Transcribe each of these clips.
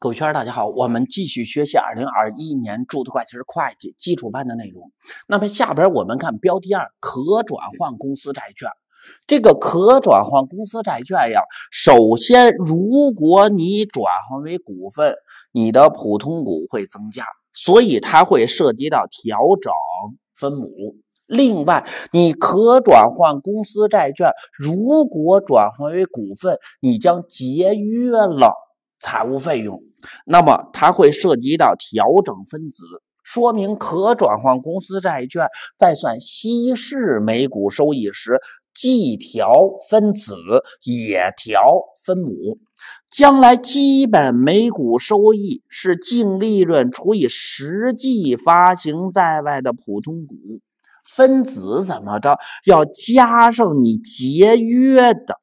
狗圈大家好，我们继续学习二零二一年注册会计师会计基础班的内容。那么下边我们看标题二，可转换公司债券。这个可转换公司债券呀，首先如果你转换为股份，你的普通股会增加，所以它会涉及到调整分母。另外，你可转换公司债券如果转换为股份，你将节约了。财务费用，那么它会涉及到调整分子，说明可转换公司债券在算稀释每股收益时，既调分子也调分母。将来基本每股收益是净利润除以实际发行在外的普通股，分子怎么着要加上你节约的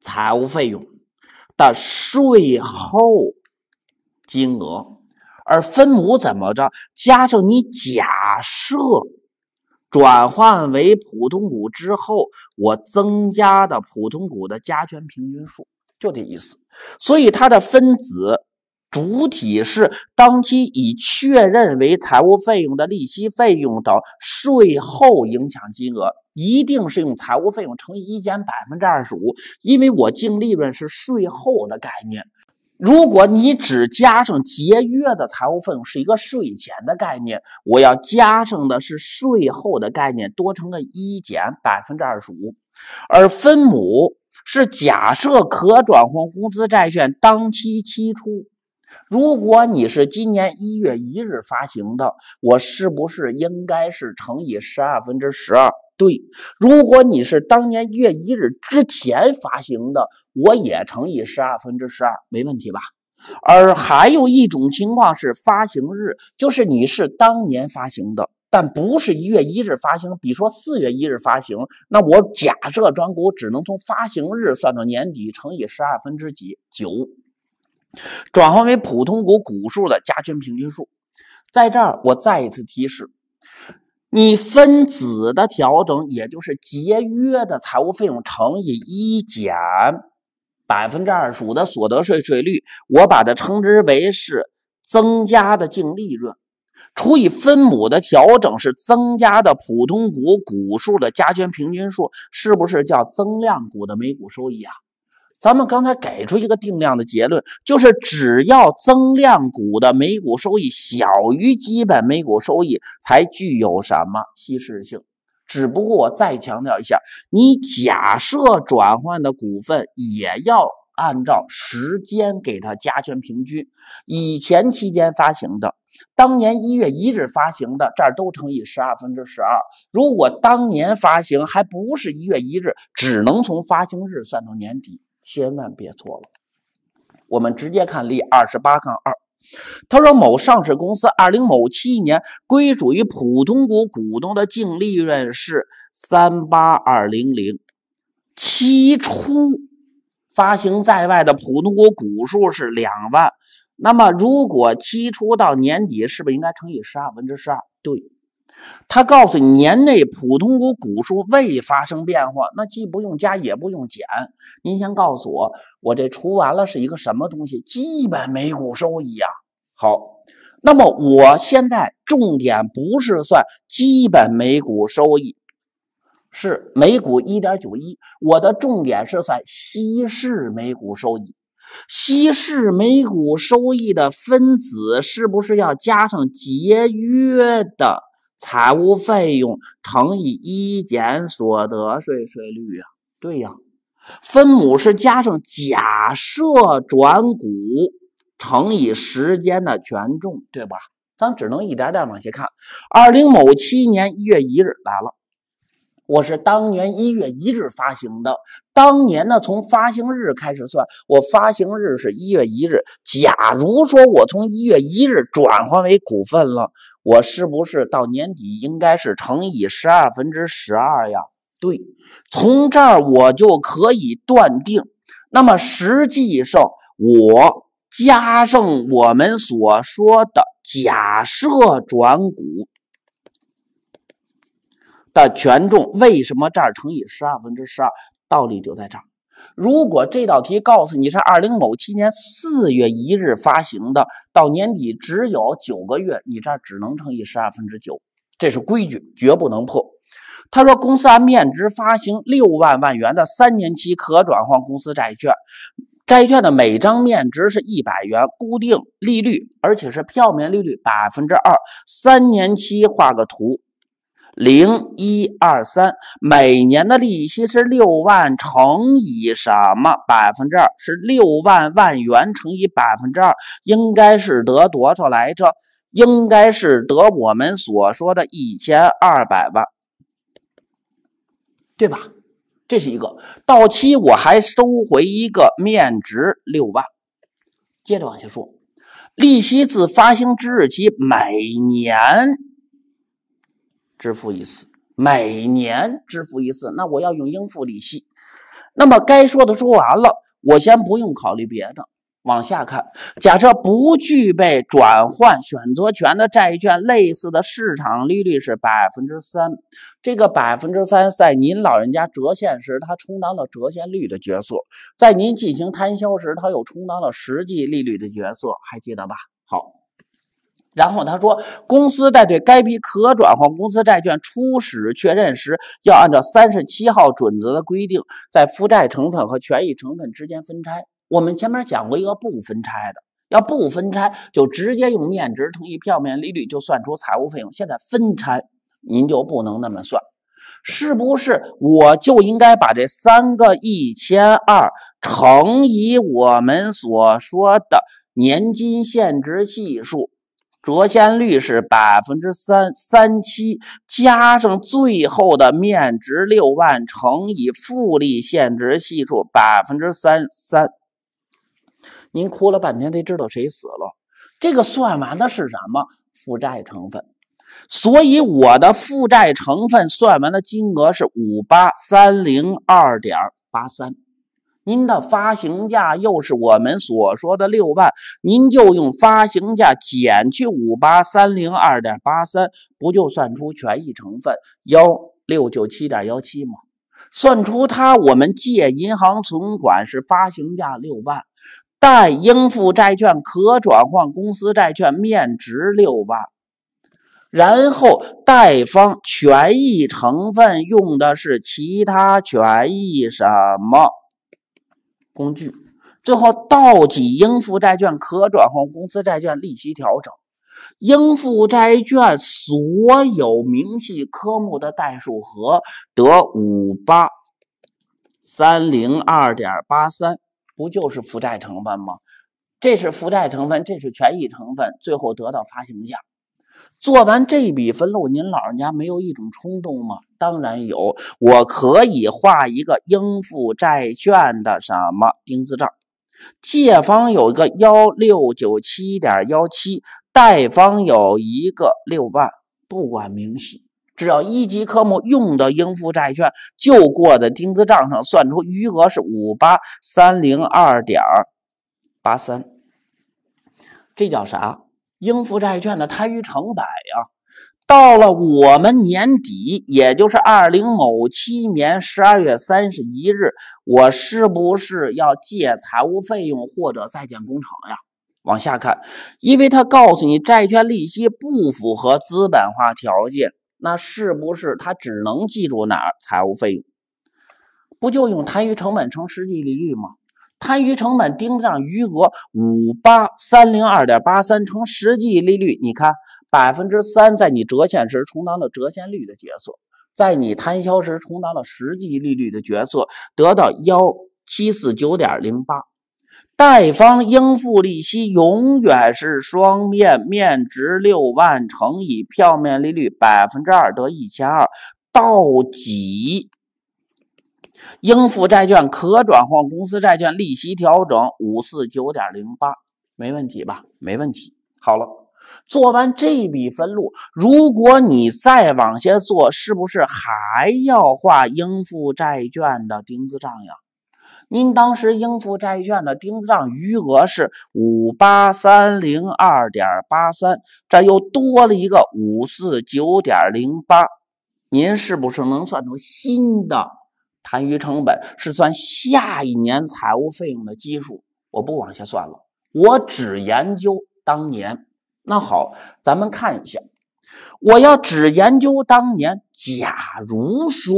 财务费用。的税后金额，而分母怎么着？加上你假设转换为普通股之后，我增加的普通股的加权平均数，就这意思。所以它的分子。主体是当期已确认为财务费用的利息费用等税后影响金额，一定是用财务费用乘以一减百分之二十五，因为我净利润是税后的概念。如果你只加上节约的财务费用，是一个税前的概念，我要加上的是税后的概念，多乘个一减百分之二十五，而分母是假设可转换公司债券当期期初。如果你是今年一月一日发行的，我是不是应该是乘以十二分之十二？对。如果你是当年一月一日之前发行的，我也乘以十二分之十二，没问题吧？而还有一种情况是发行日，就是你是当年发行的，但不是一月一日发行，比如说四月一日发行，那我假设转股只能从发行日算到年底，乘以十二分之几？九。转换为普通股股数的加权平均数，在这儿我再一次提示，你分子的调整，也就是节约的财务费用乘以一减百分之二十五的所得税税率，我把它称之为是增加的净利润，除以分母的调整是增加的普通股股数的加权平均数，是不是叫增量股的每股收益啊？咱们刚才给出一个定量的结论，就是只要增量股的每股收益小于基本每股收益，才具有什么稀释性。只不过我再强调一下，你假设转换的股份也要按照时间给它加权平均。以前期间发行的，当年一月一日发行的，这儿都乘以十二分之十二。如果当年发行还不是一月一日，只能从发行日算到年底。千万别错了，我们直接看例二十八杠二。他说，某上市公司二零某七年归属于普通股股东的净利润是三八二零零，期初发行在外的普通股股数是两万。那么，如果期初到年底，是不是应该乘以十二分之十二？对。他告诉你，年内普通股股数未发生变化，那既不用加也不用减。您先告诉我，我这除完了是一个什么东西？基本每股收益啊。好，那么我现在重点不是算基本每股收益，是每股一点九一。我的重点是算稀释每股收益。稀释每股收益的分子是不是要加上节约的？财务费用乘以一减所得税税率啊，对呀，分母是加上假设转股乘以时间的权重，对吧？咱只能一点点往下看。二零某七年一月一日来了。我是当年一月一日发行的，当年呢，从发行日开始算，我发行日是一月一日。假如说我从一月一日转换为股份了，我是不是到年底应该是乘以十二分之十二呀？对，从这儿我就可以断定。那么实际上，我加上我们所说的假设转股。的权重为什么这儿乘以十二分之十二？道理就在这儿。如果这道题告诉你是二零某七年四月一日发行的，到年底只有九个月，你这儿只能乘以十二分之九，这是规矩，绝不能破。他说，公司按面值发行六万万元的三年期可转换公司债券，债券的每张面值是一百元，固定利率，而且是票面利率百分之二，三年期。画个图。零一二三，每年的利息是六万乘以什么？百分之二，是六万万元乘以百分之二，应该是得多少来着？应该是得我们所说的一千二百万，对吧？这是一个到期我还收回一个面值六万。接着往下说，利息自发行之日起每年。支付一次，每年支付一次，那我要用应付利息。那么该说的说完了，我先不用考虑别的。往下看，假设不具备转换选择权的债券类似的市场利率是百分之三，这个百分之三在您老人家折现时，它充当了折现率的角色；在您进行摊销时，它又充当了实际利率的角色，还记得吧？好。然后他说，公司在对该批可转换公司债券初始确认时，要按照三十七号准则的规定，在负债成分和权益成分之间分拆。我们前面讲过一个不分拆的，要不分拆就直接用面值乘以票面利率，就算出财务费用。现在分拆，您就不能那么算，是不是？我就应该把这三个一千二乘以我们所说的年金现值系数。折现率是百分之三三七，加上最后的面值六万乘以复利现值系数百分之三三，您哭了半天，得知道谁死了。这个算完的是什么？负债成分。所以我的负债成分算完的金额是五八三零二点八三。您的发行价又是我们所说的六万，您就用发行价减去五八三零二点八三，不就算出权益成分幺六九七点幺七吗？算出它，我们借银行存款是发行价六万，贷应付债券可转换公司债券面值六万，然后贷方权益成分用的是其他权益什么？工具，最后到期应付债券可转换公司债券利息调整，应付债券所有明细科目的代数和得五八三零二点八三，不就是负债成分吗？这是负债成分，这是权益成分，最后得到发行价。做完这笔分录，您老人家没有一种冲动吗？当然有，我可以画一个应付债券的什么丁字账，借方有一个幺六九七点幺七，贷方有一个六万，不管明细，只要一级科目用的应付债券就过的丁字账上算出余额是五八三零二点八三，这叫啥？应付债券的摊余成百呀。到了我们年底，也就是二零某七年十二月三十一日，我是不是要借财务费用或者在建工程呀？往下看，因为他告诉你债券利息不符合资本化条件，那是不是他只能记住哪儿？财务费用不就用摊余成本乘实际利率吗？摊余成本盯上余额五八三零二点八三乘实际利率，你看。百分之三在你折现时充当了折现率的角色，在你摊销时充当了实际利率的角色，得到幺七四九点零八。贷方应付利息永远是双面面值六万乘以票面利率百分之二得一千二，到几？应付债券可转换公司债券利息调整五四九点零八，没问题吧？没问题。好了。做完这笔分录，如果你再往下做，是不是还要画应付债券的钉子账呀？您当时应付债券的钉子账余额是五八三零二点八三，这又多了一个五四九点零八，您是不是能算出新的摊余成本是算下一年财务费用的基数？我不往下算了，我只研究当年。那好，咱们看一下，我要只研究当年。假如说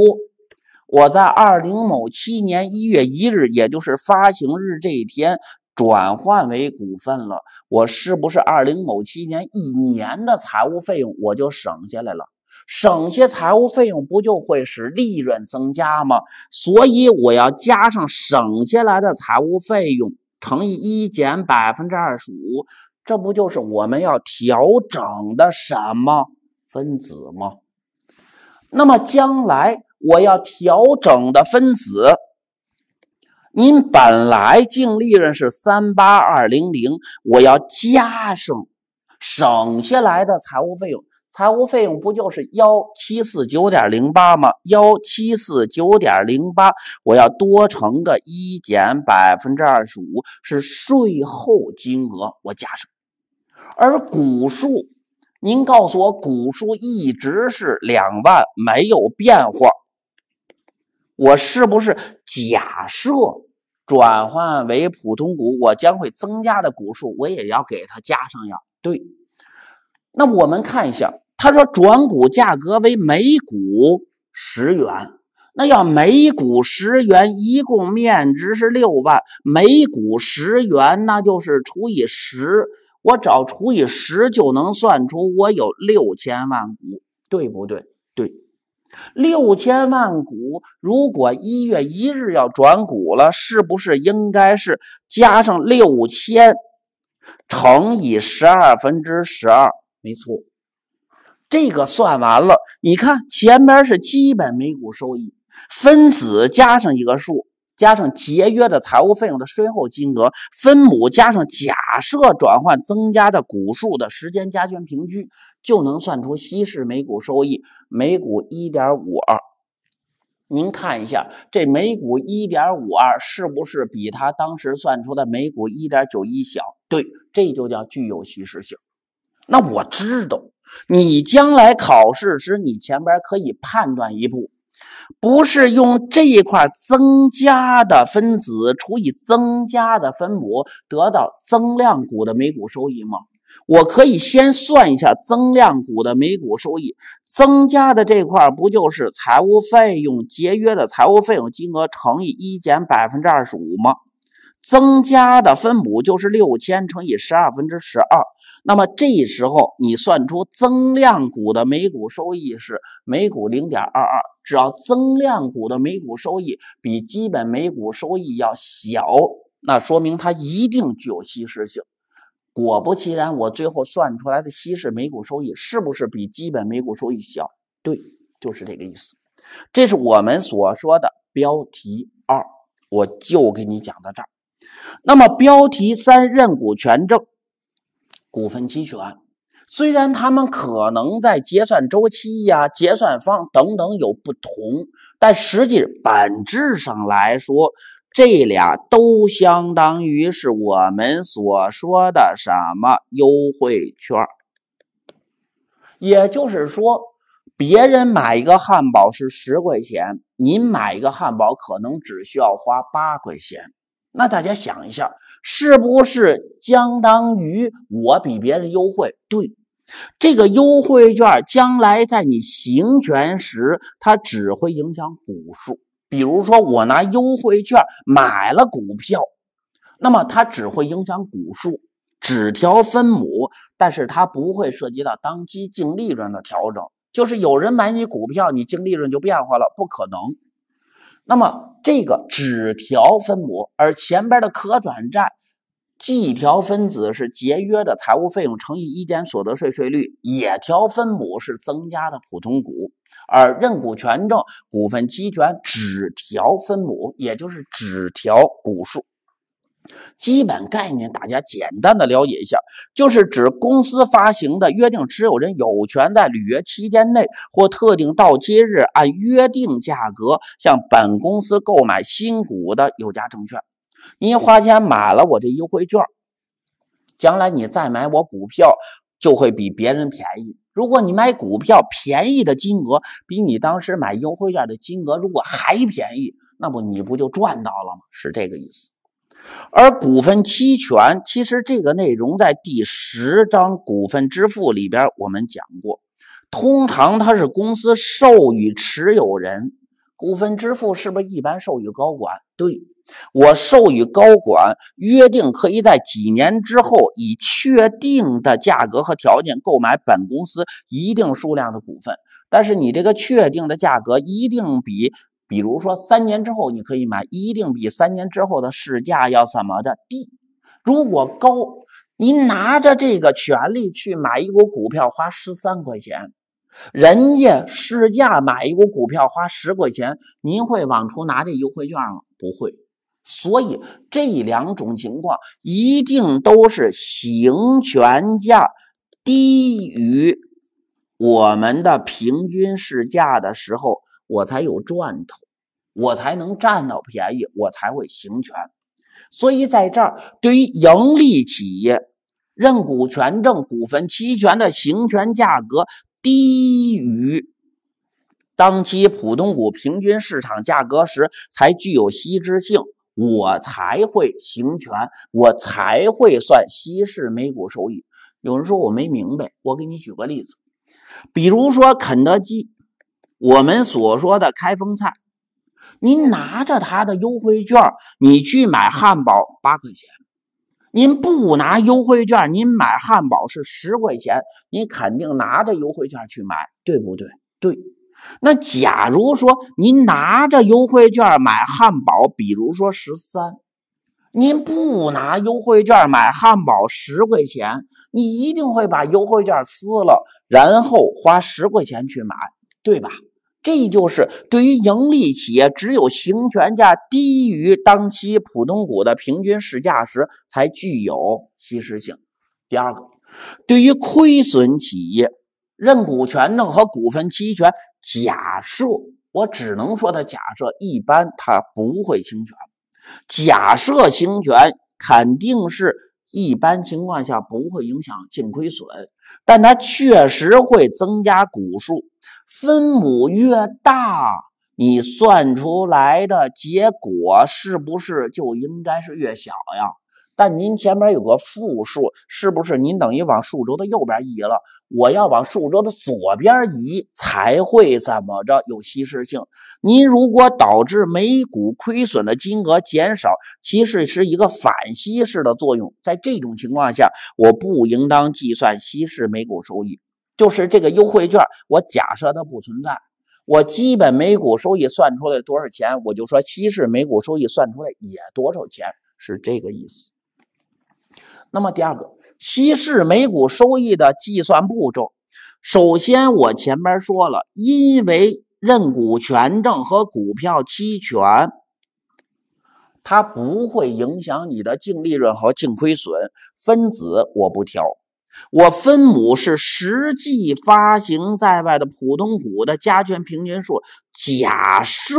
我在二零某七年一月一日，也就是发行日这一天转换为股份了，我是不是二零某七年一年的财务费用我就省下来了？省些财务费用不就会使利润增加吗？所以我要加上省下来的财务费用乘以一减百分之二十五。这不就是我们要调整的什么分子吗？那么将来我要调整的分子，您本来净利润是三八二零零，我要加上省下来的财务费用。财务费用不就是幺七四九点零八吗？幺七四九点零八，我要多乘个一减百分之二十五，是税后金额，我假设。而股数，您告诉我股数一直是两万没有变化，我是不是假设转换为普通股，我将会增加的股数，我也要给它加上呀？对。那我们看一下，他说转股价格为每股十元，那要每股十元，一共面值是六万，每股十元，那就是除以十，我找除以十就能算出我有六千万股，对不对？对，六千万股，如果一月一日要转股了，是不是应该是加上六千乘以十二分之十二？没错，这个算完了。你看，前面是基本每股收益，分子加上一个数，加上节约的财务费用的税后金额，分母加上假设转换增加的股数的时间加权平均，就能算出稀释每股收益，每股一点五二。您看一下，这每股一点五二是不是比他当时算出的每股一点九一小？对，这就叫具有稀释性。那我知道，你将来考试时，你前边可以判断一步，不是用这一块增加的分子除以增加的分母得到增量股的每股收益吗？我可以先算一下增量股的每股收益，增加的这块不就是财务费用节约的财务费用金额乘以一减百分之二十五吗？增加的分母就是六千乘以十二分之十二。那么这时候，你算出增量股的每股收益是每股零点二二，只要增量股的每股收益比基本每股收益要小，那说明它一定具有稀释性。果不其然，我最后算出来的稀释每股收益是不是比基本每股收益小？对，就是这个意思。这是我们所说的标题二，我就给你讲到这儿。那么标题三，认股权证。股份期权，虽然他们可能在结算周期呀、结算方等等有不同，但实际本质上来说，这俩都相当于是我们所说的什么优惠券。也就是说，别人买一个汉堡是十块钱，您买一个汉堡可能只需要花八块钱。那大家想一下。是不是相当于我比别人优惠？对，这个优惠券将来在你行权时，它只会影响股数。比如说，我拿优惠券买了股票，那么它只会影响股数，只调分母，但是它不会涉及到当期净利润的调整。就是有人买你股票，你净利润就变化了，不可能。那么这个只调分母，而前边的可转债既调分子是节约的财务费用乘以一点所得税税率，也调分母是增加的普通股，而认股权证、股份期权只调分母，也就是只调股数。基本概念，大家简单的了解一下，就是指公司发行的约定持有人有权在履约期间内或特定到期日按约定价格向本公司购买新股的有价证券。您花钱买了我这优惠券，将来你再买我股票就会比别人便宜。如果你买股票便宜的金额比你当时买优惠券的金额如果还便宜，那不你不就赚到了吗？是这个意思。而股份期权，其实这个内容在第十章股份支付里边我们讲过。通常它是公司授予持有人股份支付，是不是一般授予高管？对我授予高管，约定可以在几年之后以确定的价格和条件购买本公司一定数量的股份。但是你这个确定的价格一定比。比如说三年之后你可以买，一定比三年之后的市价要怎么的低。如果高，您拿着这个权利去买一股股票花十三块钱，人家市价买一股股票花十块钱，您会往出拿这优惠券吗？不会。所以这两种情况一定都是行权价低于我们的平均市价的时候。我才有赚头，我才能占到便宜，我才会行权。所以，在这儿，对于盈利企业认股权证、股份期权的行权价格低于当期普通股平均市场价格时，才具有稀释性，我才会行权，我才会算稀释每股收益。有人说我没明白，我给你举个例子，比如说肯德基。我们所说的开封菜，您拿着他的优惠券，你去买汉堡八块钱。您不拿优惠券，您买汉堡是十块钱。你肯定拿着优惠券去买，对不对？对。那假如说您拿着优惠券买汉堡，比如说十三，您不拿优惠券买汉堡十块钱，你一定会把优惠券撕了，然后花十块钱去买，对吧？这就是对于盈利企业，只有行权价低于当期普通股的平均市价时，才具有稀释性。第二个，对于亏损企业，认股权证和股份期权，假设我只能说它假设，一般它不会侵权。假设行权，肯定是一般情况下不会影响净亏损，但它确实会增加股数。分母越大，你算出来的结果是不是就应该是越小呀？但您前面有个负数，是不是您等于往数轴的右边移了？我要往数轴的左边移才会怎么着？有稀释性。您如果导致每股亏损的金额减少，其实是一个反稀释的作用。在这种情况下，我不应当计算稀释每股收益。就是这个优惠券，我假设它不存在，我基本每股收益算出来多少钱，我就说稀释每股收益算出来也多少钱，是这个意思。那么第二个，稀释每股收益的计算步骤，首先我前面说了，因为认股权证和股票期权，它不会影响你的净利润和净亏损，分子我不调。我分母是实际发行在外的普通股的加权平均数。假设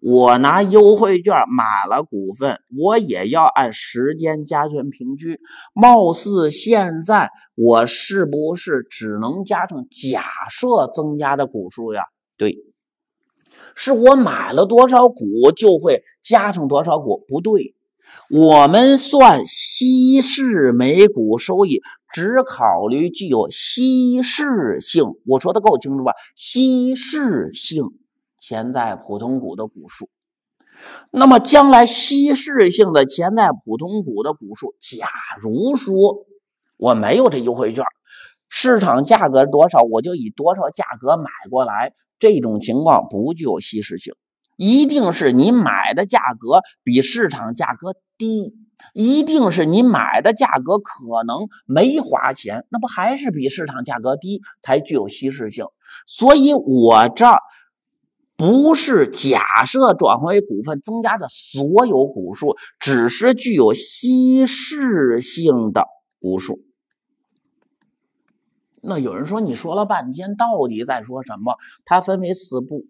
我拿优惠券买了股份，我也要按时间加权平均。貌似现在我是不是只能加上假设增加的股数呀？对，是我买了多少股就会加上多少股？不对。我们算稀释每股收益，只考虑具有稀释性。我说的够清楚吧？稀释性潜在普通股的股数。那么，将来稀释性的潜在普通股的股数，假如说我没有这优惠券，市场价格多少，我就以多少价格买过来，这种情况不具有稀释性。一定是你买的价格比市场价格低，一定是你买的价格可能没花钱，那不还是比市场价格低才具有稀释性？所以，我这儿不是假设转化为股份增加的所有股数，只是具有稀释性的股数。那有人说，你说了半天，到底在说什么？它分为四步。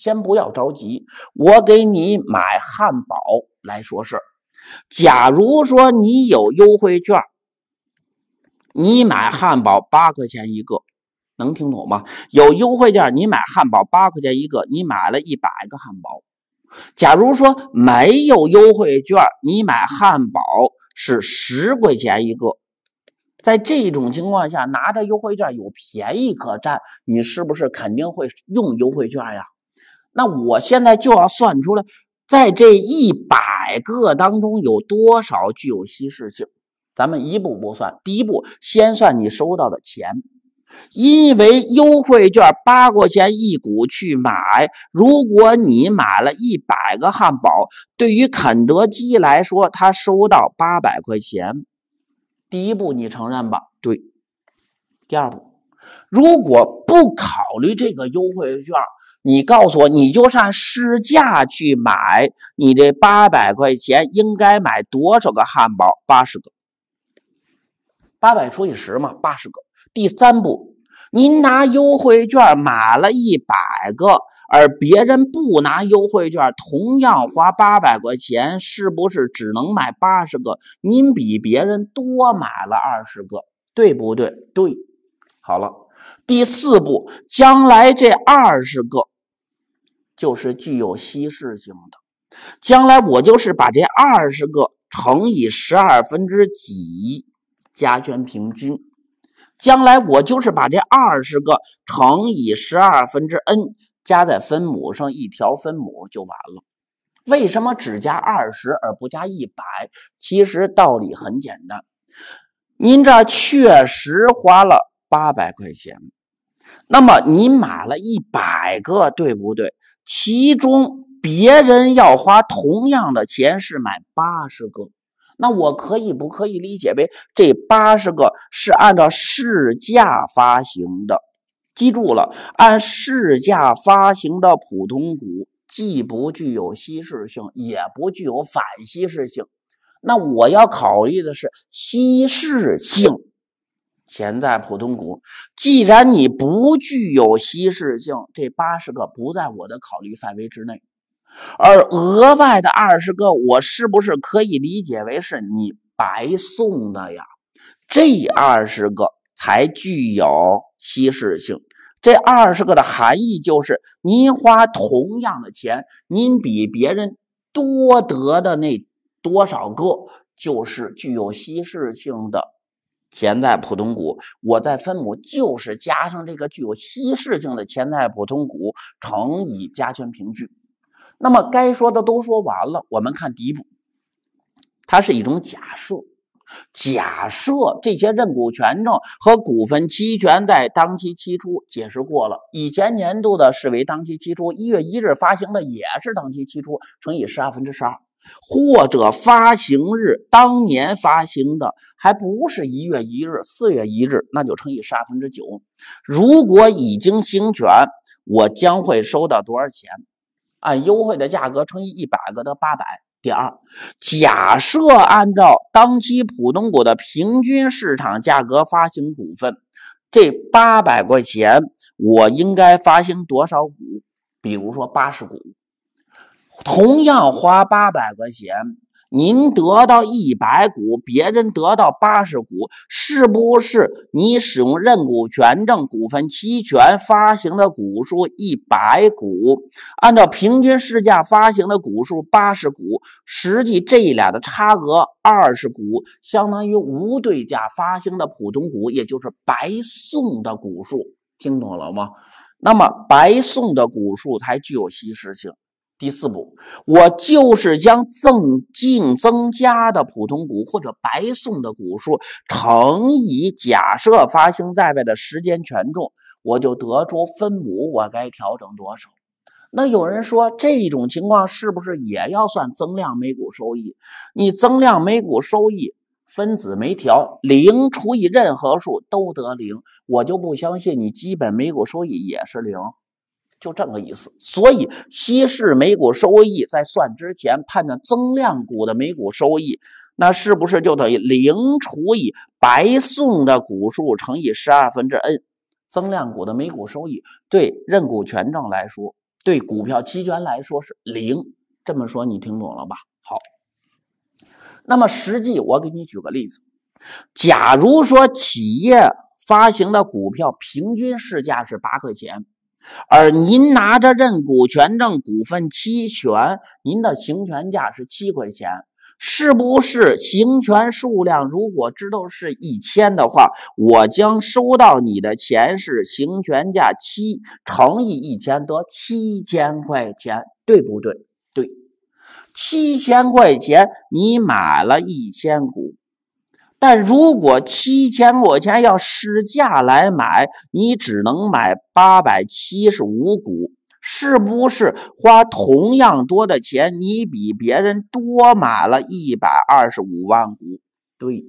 先不要着急，我给你买汉堡来说事假如说你有优惠券，你买汉堡八块钱一个，能听懂吗？有优惠券，你买汉堡八块钱一个，你买了一百个汉堡。假如说没有优惠券，你买汉堡是十块钱一个。在这种情况下，拿着优惠券有便宜可占，你是不是肯定会用优惠券呀？那我现在就要算出来，在这一百个当中有多少具有稀释性。咱们一步步算，第一步先算你收到的钱，因为优惠券八块钱一股去买，如果你买了一百个汉堡，对于肯德基来说，他收到八百块钱。第一步你承认吧？对。第二步，如果不考虑这个优惠券。你告诉我，你就上市价去买，你这八百块钱应该买多少个汉堡？八十个，八百除以十嘛，八十个。第三步，您拿优惠券买了一百个，而别人不拿优惠券，同样花八百块钱，是不是只能买八十个？您比别人多买了二十个，对不对？对，好了。第四步，将来这二十个就是具有稀释性的。将来我就是把这二十个乘以十二分之几加权平均。将来我就是把这二十个乘以十二分之 n 加在分母上，一条分母就完了。为什么只加二十而不加一百？其实道理很简单，您这确实花了。八百块钱，那么你买了一百个，对不对？其中别人要花同样的钱是买八十个，那我可以不可以理解为这八十个是按照市价发行的，记住了，按市价发行的普通股既不具有稀释性，也不具有反稀释性。那我要考虑的是稀释性。钱在普通股，既然你不具有稀释性，这八十个不在我的考虑范围之内。而额外的二十个，我是不是可以理解为是你白送的呀？这二十个才具有稀释性。这二十个的含义就是，您花同样的钱，您比别人多得的那多少个，就是具有稀释性的。潜在普通股，我在分母就是加上这个具有稀释性的潜在普通股乘以加权平均。那么该说的都说完了，我们看第一步，它是一种假设，假设这些认股权证和股份期权在当期期初解释过了，以前年度的视为当期期初，一月一日发行的也是当期期初乘以十二分之十二。或者发行日当年发行的还不是一月一日，四月一日，那就乘以十二分之九。如果已经行权，我将会收到多少钱？按优惠的价格乘以一百个得八百。第二，假设按照当期普通股的平均市场价格发行股份，这八百块钱我应该发行多少股？比如说八十股。同样花八百块钱，您得到一百股，别人得到八十股，是不是？你使用认股权证、股份期权发行的股数一百股，按照平均市价发行的股数八十股，实际这俩的差额二十股，相当于无对价发行的普通股，也就是白送的股数。听懂了吗？那么白送的股数才具有稀释性。第四步，我就是将赠净增加的普通股或者白送的股数乘以假设发行在外的时间权重，我就得出分母，我该调整多少？那有人说这种情况是不是也要算增量每股收益？你增量每股收益分子没调，零除以任何数都得零，我就不相信你基本每股收益也是零。就这个意思，所以稀释每股收益在算之前判断增量股的每股收益，那是不是就等于零除以白送的股数乘以十二分之 n？增量股的每股收益对认股权证来说，对股票期权来说是零。这么说你听懂了吧？好，那么实际我给你举个例子，假如说企业发行的股票平均市价是八块钱。而您拿着认股权证、股份期权，您的行权价是七块钱，是不是？行权数量如果知道是一千的话，我将收到你的钱是行权价七乘以一千得七千块钱，对不对？对，七千块钱你买了一千股。但如果七千块钱要市价来买，你只能买八百七十五股，是不是花同样多的钱，你比别人多买了一百二十五万股？对，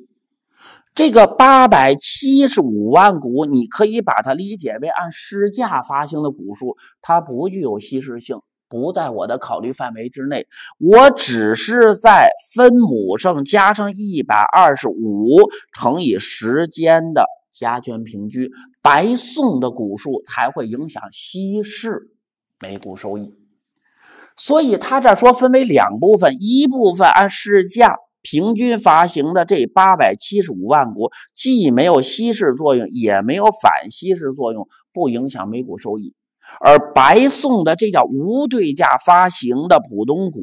这个八百七十五万股，你可以把它理解为按市价发行的股数，它不具有稀释性。不在我的考虑范围之内，我只是在分母上加上一百二十五乘以时间的加权平均，白送的股数才会影响稀释每股收益。所以他这说分为两部分，一部分按市价平均发行的这八百七十五万股，既没有稀释作用，也没有反稀释作用，不影响每股收益。而白送的这叫无对价发行的普通股，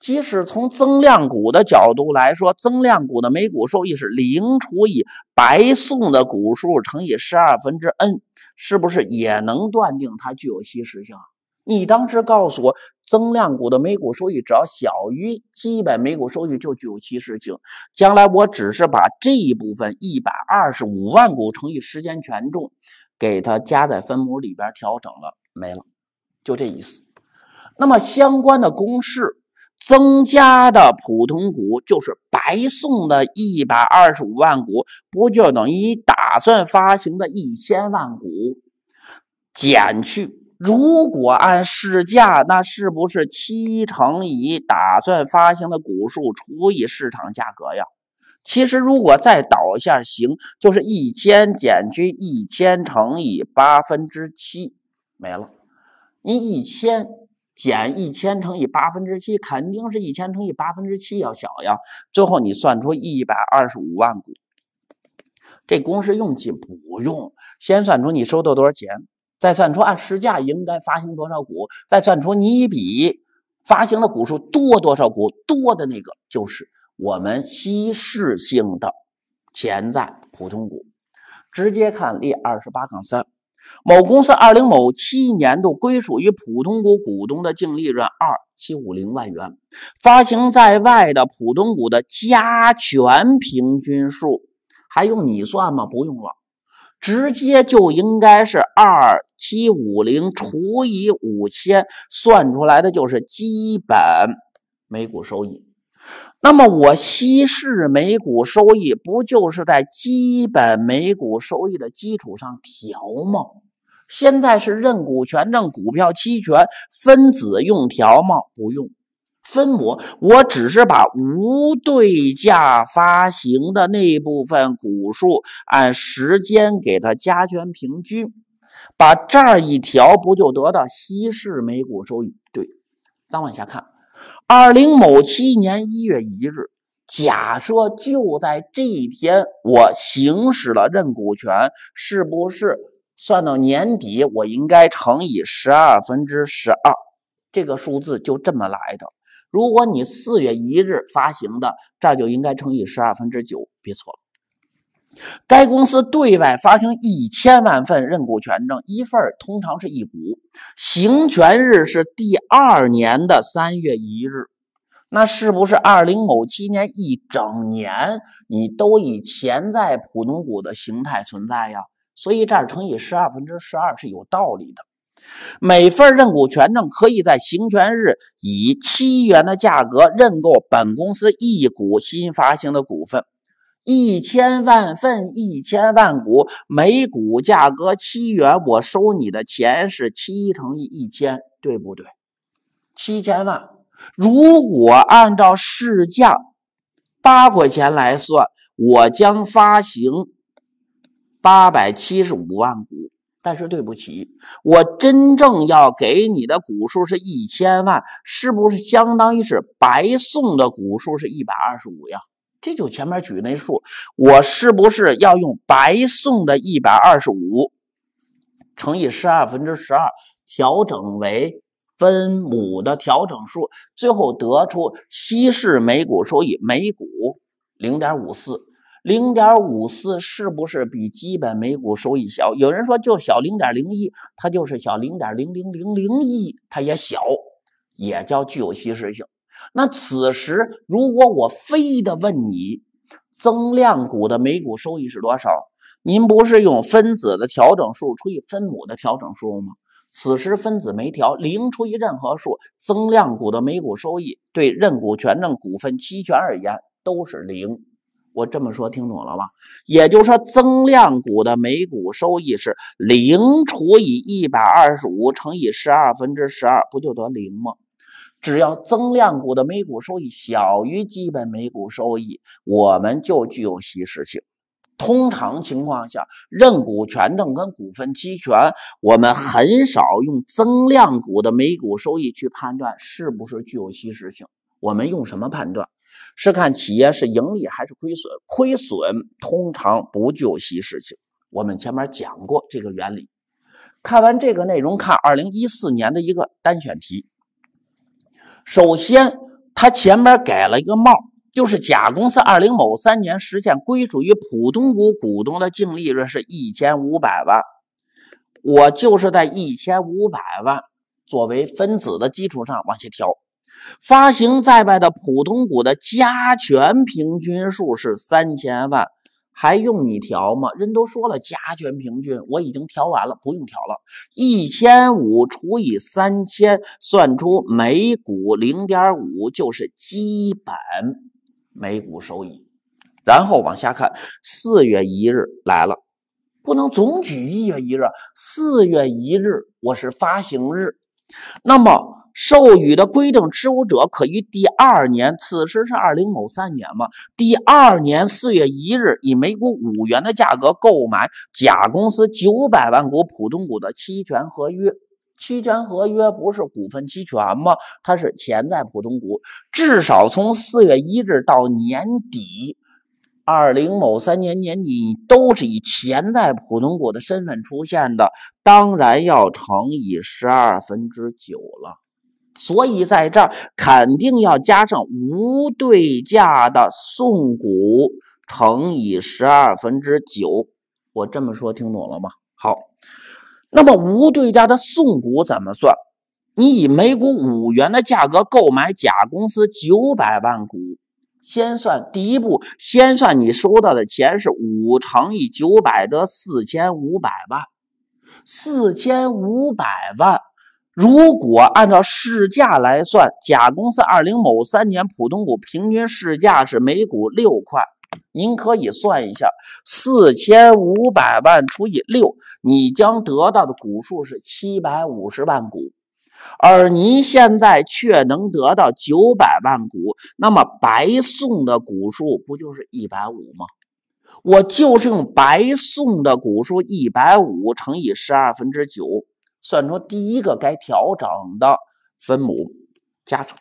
即使从增量股的角度来说，增量股的每股收益是零除以白送的股数乘以十二分之 n，是不是也能断定它具有稀释性？你当时告诉我，增量股的每股收益只要小于基本每股收益，就具有稀释性。将来我只是把这一部分一百二十五万股乘以时间权重。给它加在分母里边调整了，没了，就这意思。那么相关的公式，增加的普通股就是白送的125万股，不就等于打算发行的1000万股减去？如果按市价，那是不是七乘以打算发行的股数除以市场价格呀？其实，如果再倒一下行，就是一千减去一千乘以八分之七，没了。你一千减一千乘以八分之七，肯定是一千乘以八分之七要小呀。最后你算出一百二十五万股，这公式用起不用？先算出你收到多少钱，再算出按市价应该发行多少股，再算出你比发行的股数多多少股，多的那个就是。我们稀释性的潜在普通股，直接看例二十八杠三，某公司二零某七年度归属于普通股股东的净利润二七五零万元，发行在外的普通股的加权平均数还用你算吗？不用了，直接就应该是二七五零除以五千，算出来的就是基本每股收益。那么我稀释每股收益不就是在基本每股收益的基础上调吗？现在是认股权证、股票期权，分子用调吗？不用，分母我只是把无对价发行的那部分股数按时间给它加权平均，把这儿一调，不就得到稀释每股收益？对，咱往下看。二零某七年一月一日，假设就在这一天，我行使了认股权，是不是算到年底，我应该乘以十二分之十二？这个数字就这么来的。如果你四月一日发行的，这就应该乘以十二分之九，别错了。该公司对外发行一千万份认股权证，一份通常是一股。行权日是第二年的三月一日，那是不是二零某七年一整年你都以潜在普通股的形态存在呀？所以这儿乘以十二分之十二是有道理的。每份认股权证可以在行权日以七元的价格认购本公司一股新发行的股份。一千万份，一千万股，每股价格七元，我收你的钱是七乘以一千，对不对？七千万。如果按照市价八块钱来算，我将发行八百七十五万股。但是对不起，我真正要给你的股数是一千万，是不是相当于是白送的股数是一百二十五呀？这就前面举那数，我是不是要用白送的125乘以十二分之十二，调整为分母的调整数，最后得出稀释每股收益每股0.54，0.54是不是比基本每股收益小？有人说就小0.01，它就是小0 0 0 0 0一，它也小，也叫具有稀释性。那此时，如果我非得问你增量股的每股收益是多少，您不是用分子的调整数除以分母的调整数吗？此时分子没调零除以任何数，增量股的每股收益对认股权证、股份期权而言都是零。我这么说听懂了吗？也就是说，增量股的每股收益是零除以一百二十五乘以十二分之十二，不就得零吗？只要增量股的每股收益小于基本每股收益，我们就具有稀释性。通常情况下，认股权证跟股份期权，我们很少用增量股的每股收益去判断是不是具有稀释性。我们用什么判断？是看企业是盈利还是亏损。亏损通常不具有稀释性。我们前面讲过这个原理。看完这个内容，看2014年的一个单选题。首先，他前面改了一个帽，就是甲公司二零某三年实现归属于普通股股东的净利润是一千五百万，我就是在一千五百万作为分子的基础上往下调，发行在外的普通股的加权平均数是三千万。还用你调吗？人都说了加权平均，我已经调完了，不用调了。一千五除以三千，算出每股零点五，就是基本每股收益。然后往下看，四月一日来了，不能总举一月一日。四月一日我是发行日，那么。授予的规定，持有者可于第二年，此时是二零某三年嘛？第二年四月一日，以每股五元的价格购买甲公司九百万股普通股的期权合约。期权合约不是股份期权吗？它是潜在普通股，至少从四月一日到年底，二零某三年年底，都是以潜在普通股的身份出现的。当然要乘以十二分之九了。所以在这儿肯定要加上无对价的送股乘以十二分之九。我这么说听懂了吗？好，那么无对价的送股怎么算？你以每股五元的价格购买甲公司九百万股，先算第一步，先算你收到的钱是五乘以九百得四千五百万，四千五百万。如果按照市价来算，甲公司二零某三年普通股平均市价是每股六块，您可以算一下，四千五百万除以六，你将得到的股数是七百五十万股，而您现在却能得到九百万股，那么白送的股数不就是一百五吗？我就是用白送的股数一百五乘以十二分之九。算出第一个该调整的分母，加成。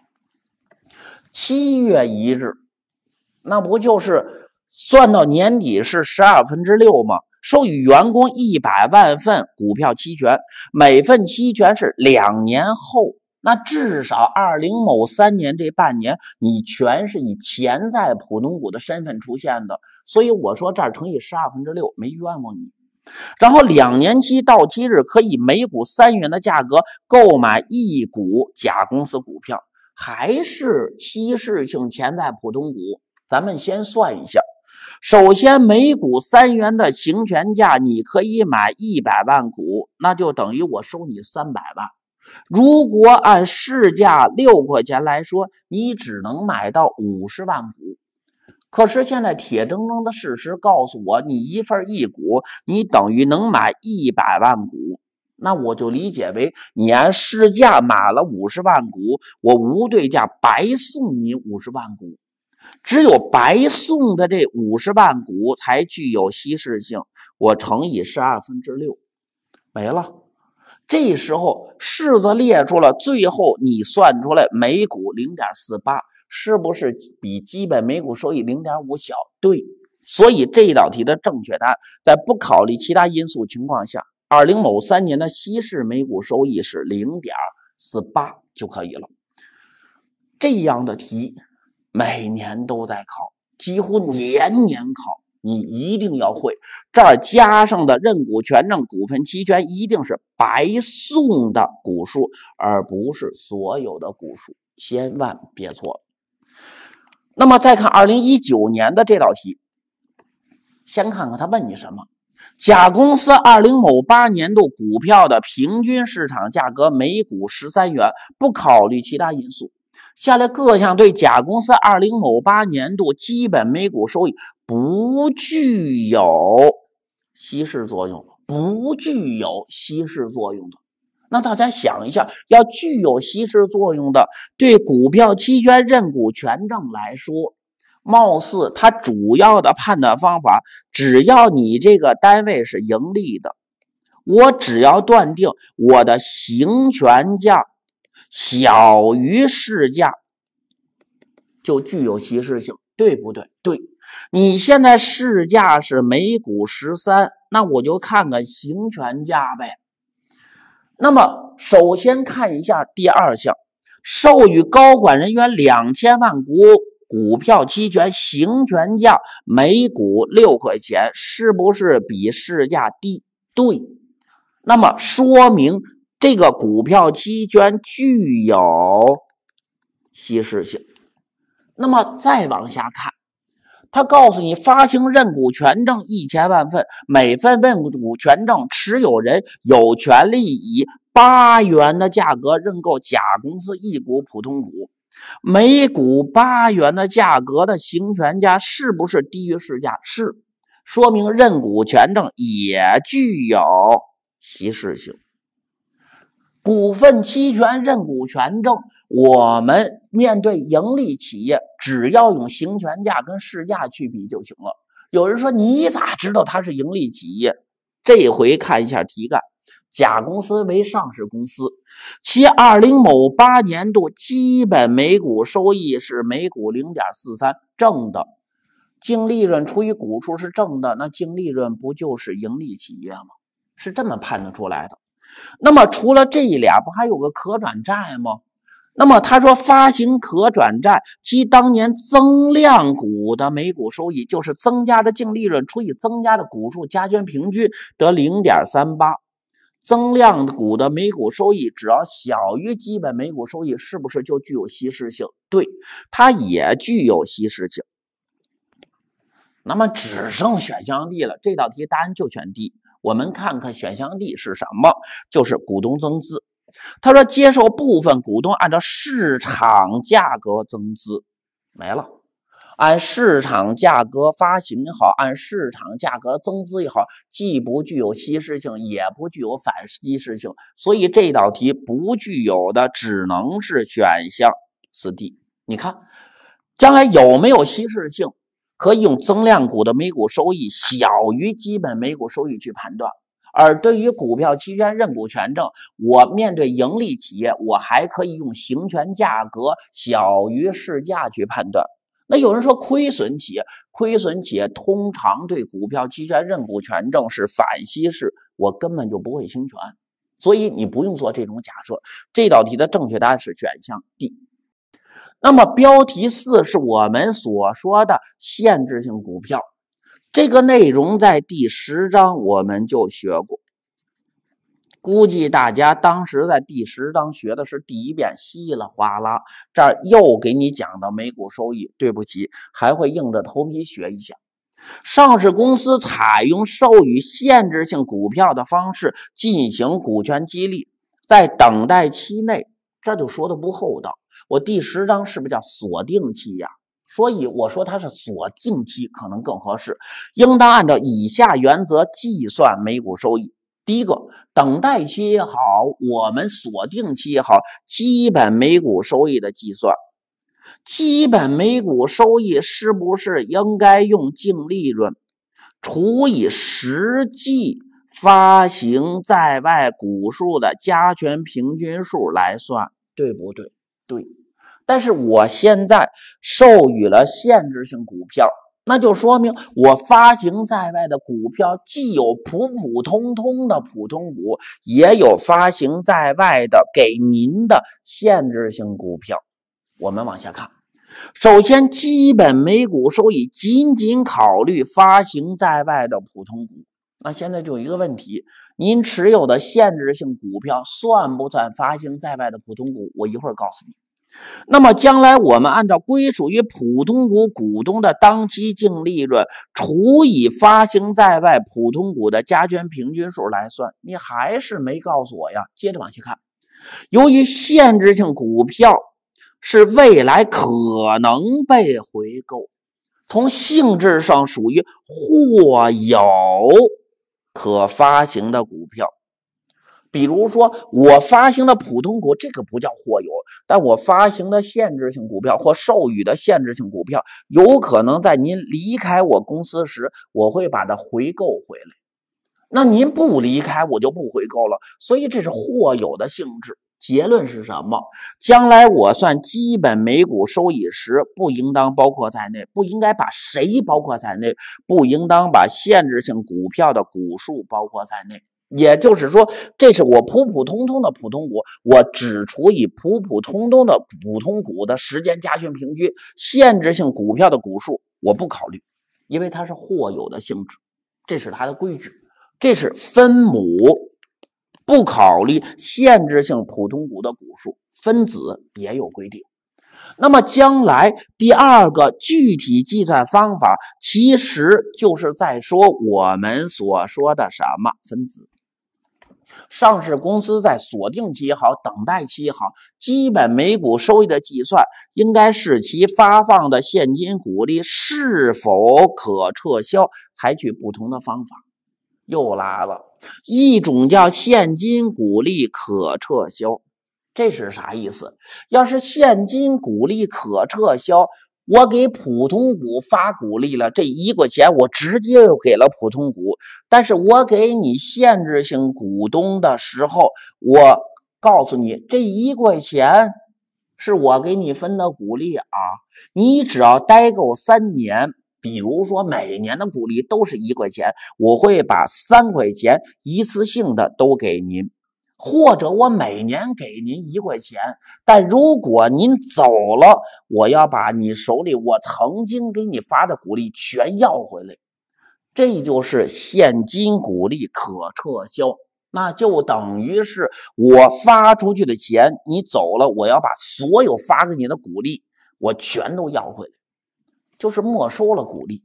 七月一日，那不就是算到年底是十二分之六吗？授予员工一百万份股票期权，每份期权是两年后，那至少二零某三年这半年，你全是以潜在普通股的身份出现的，所以我说这儿乘以十二分之六，没冤枉你。然后两年期到期日可以每股三元的价格购买一股甲公司股票，还是稀释性潜在普通股？咱们先算一下。首先每股三元的行权价，你可以买一百万股，那就等于我收你三百万。如果按市价六块钱来说，你只能买到五十万股。可是现在铁铮铮的事实告诉我，你一份一股，你等于能买一百万股，那我就理解为你按市价买了五十万股，我无对价白送你五十万股，只有白送的这五十万股才具有稀释性，我乘以十二分之六，没了。这时候式子列出了，最后你算出来每股零点四八。是不是比基本每股收益零点五小？对，所以这一道题的正确答案，在不考虑其他因素情况下，二零某三年的稀释每股收益是零点四八就可以了。这样的题每年都在考，几乎年年考，你一定要会。这儿加上的认股权证、股份期权一定是白送的股数，而不是所有的股数，千万别错。那么再看二零一九年的这道题，先看看他问你什么。甲公司二零某八年度股票的平均市场价格每股十三元，不考虑其他因素，下列各项对甲公司二零某八年度基本每股收益不具有稀释作用，不具有稀释作用的。那大家想一下，要具有稀释作用的，对股票期权认股权证来说，貌似它主要的判断方法，只要你这个单位是盈利的，我只要断定我的行权价小于市价，就具有稀释性，对不对？对，你现在市价是每股十三，那我就看看行权价呗。那么，首先看一下第二项，授予高管人员两千万股股票期权，行权价每股六块钱，是不是比市价低？对，那么说明这个股票期权具有稀释性。那么再往下看。他告诉你，发行认股权证一千万份，每份认股权证持有人有权利以八元的价格认购甲公司一股普通股，每股八元的价格的行权价是不是低于市价？是，说明认股权证也具有稀释性。股份期权认股权证，我们面对盈利企业，只要用行权价跟市价去比就行了。有人说，你咋知道它是盈利企业？这回看一下题干，甲公司为上市公司，其二零某八年度基本每股收益是每股零点四三，正的，净利润除以股数是正的，那净利润不就是盈利企业吗？是这么判断出来的。那么除了这一俩不还有个可转债吗？那么他说发行可转债及当年增量股的每股收益就是增加的净利润除以增加的股数加权平均得零点三八，增量股的每股收益只要小于基本每股收益，是不是就具有稀释性？对，它也具有稀释性。那么只剩选项 D 了，这道题答案就选 D。我们看看选项 D 是什么，就是股东增资。他说接受部分股东按照市场价格增资，没了。按市场价格发行也好，按市场价格增资也好，既不具有稀释性，也不具有反稀释性。所以这道题不具有的只能是选项四 D。你看，将来有没有稀释性？可以用增量股的每股收益小于基本每股收益去判断，而对于股票期权认股权证，我面对盈利企业，我还可以用行权价格小于市价去判断。那有人说亏损企业，亏损企业通常对股票期权认股权证是反稀释，我根本就不会行权，所以你不用做这种假设。这道题的正确答案是选项 D。那么，标题四是我们所说的限制性股票，这个内容在第十章我们就学过。估计大家当时在第十章学的是第一遍稀里哗啦，这儿又给你讲到每股收益，对不起，还会硬着头皮学一下。上市公司采用授予限制性股票的方式进行股权激励，在等待期内，这就说的不厚道。我第十章是不是叫锁定期呀？所以我说它是锁定期可能更合适。应当按照以下原则计算每股收益：第一个，等待期也好，我们锁定期也好，基本每股收益的计算，基本每股收益是不是应该用净利润除以实际发行在外股数的加权平均数来算？对不对？对，但是我现在授予了限制性股票，那就说明我发行在外的股票既有普普通通的普通股，也有发行在外的给您的限制性股票。我们往下看，首先基本每股收益仅仅考虑发行在外的普通股。那现在就有一个问题。您持有的限制性股票算不算发行在外的普通股？我一会儿告诉你。那么将来我们按照归属于普通股股东的当期净利润除以发行在外普通股的加权平均数来算，你还是没告诉我呀？接着往下看，由于限制性股票是未来可能被回购，从性质上属于或有。可发行的股票，比如说我发行的普通股，这个不叫或有；但我发行的限制性股票或授予的限制性股票，有可能在您离开我公司时，我会把它回购回来。那您不离开，我就不回购了。所以这是或有的性质。结论是什么？将来我算基本每股收益时，不应当包括在内，不应该把谁包括在内？不应当把限制性股票的股数包括在内。也就是说，这是我普普通通的普通股，我只除以普普通通的普通股的时间加权平均。限制性股票的股数我不考虑，因为它是或有的性质，这是它的规矩，这是分母。不考虑限制性普通股的股数，分子也有规定。那么，将来第二个具体计算方法，其实就是在说我们所说的什么分子。上市公司在锁定期也好，等待期也好，基本每股收益的计算，应该是其发放的现金股利是否可撤销，采取不同的方法。又来了，一种叫现金股利可撤销，这是啥意思？要是现金股利可撤销，我给普通股发股利了，这一块钱我直接又给了普通股，但是我给你限制性股东的时候，我告诉你，这一块钱是我给你分的股利啊，你只要待够三年。比如说，每年的鼓励都是一块钱，我会把三块钱一次性的都给您，或者我每年给您一块钱，但如果您走了，我要把你手里我曾经给你发的鼓励全要回来，这就是现金鼓励可撤销，那就等于是我发出去的钱，你走了，我要把所有发给你的鼓励，我全都要回来。就是没收了股利，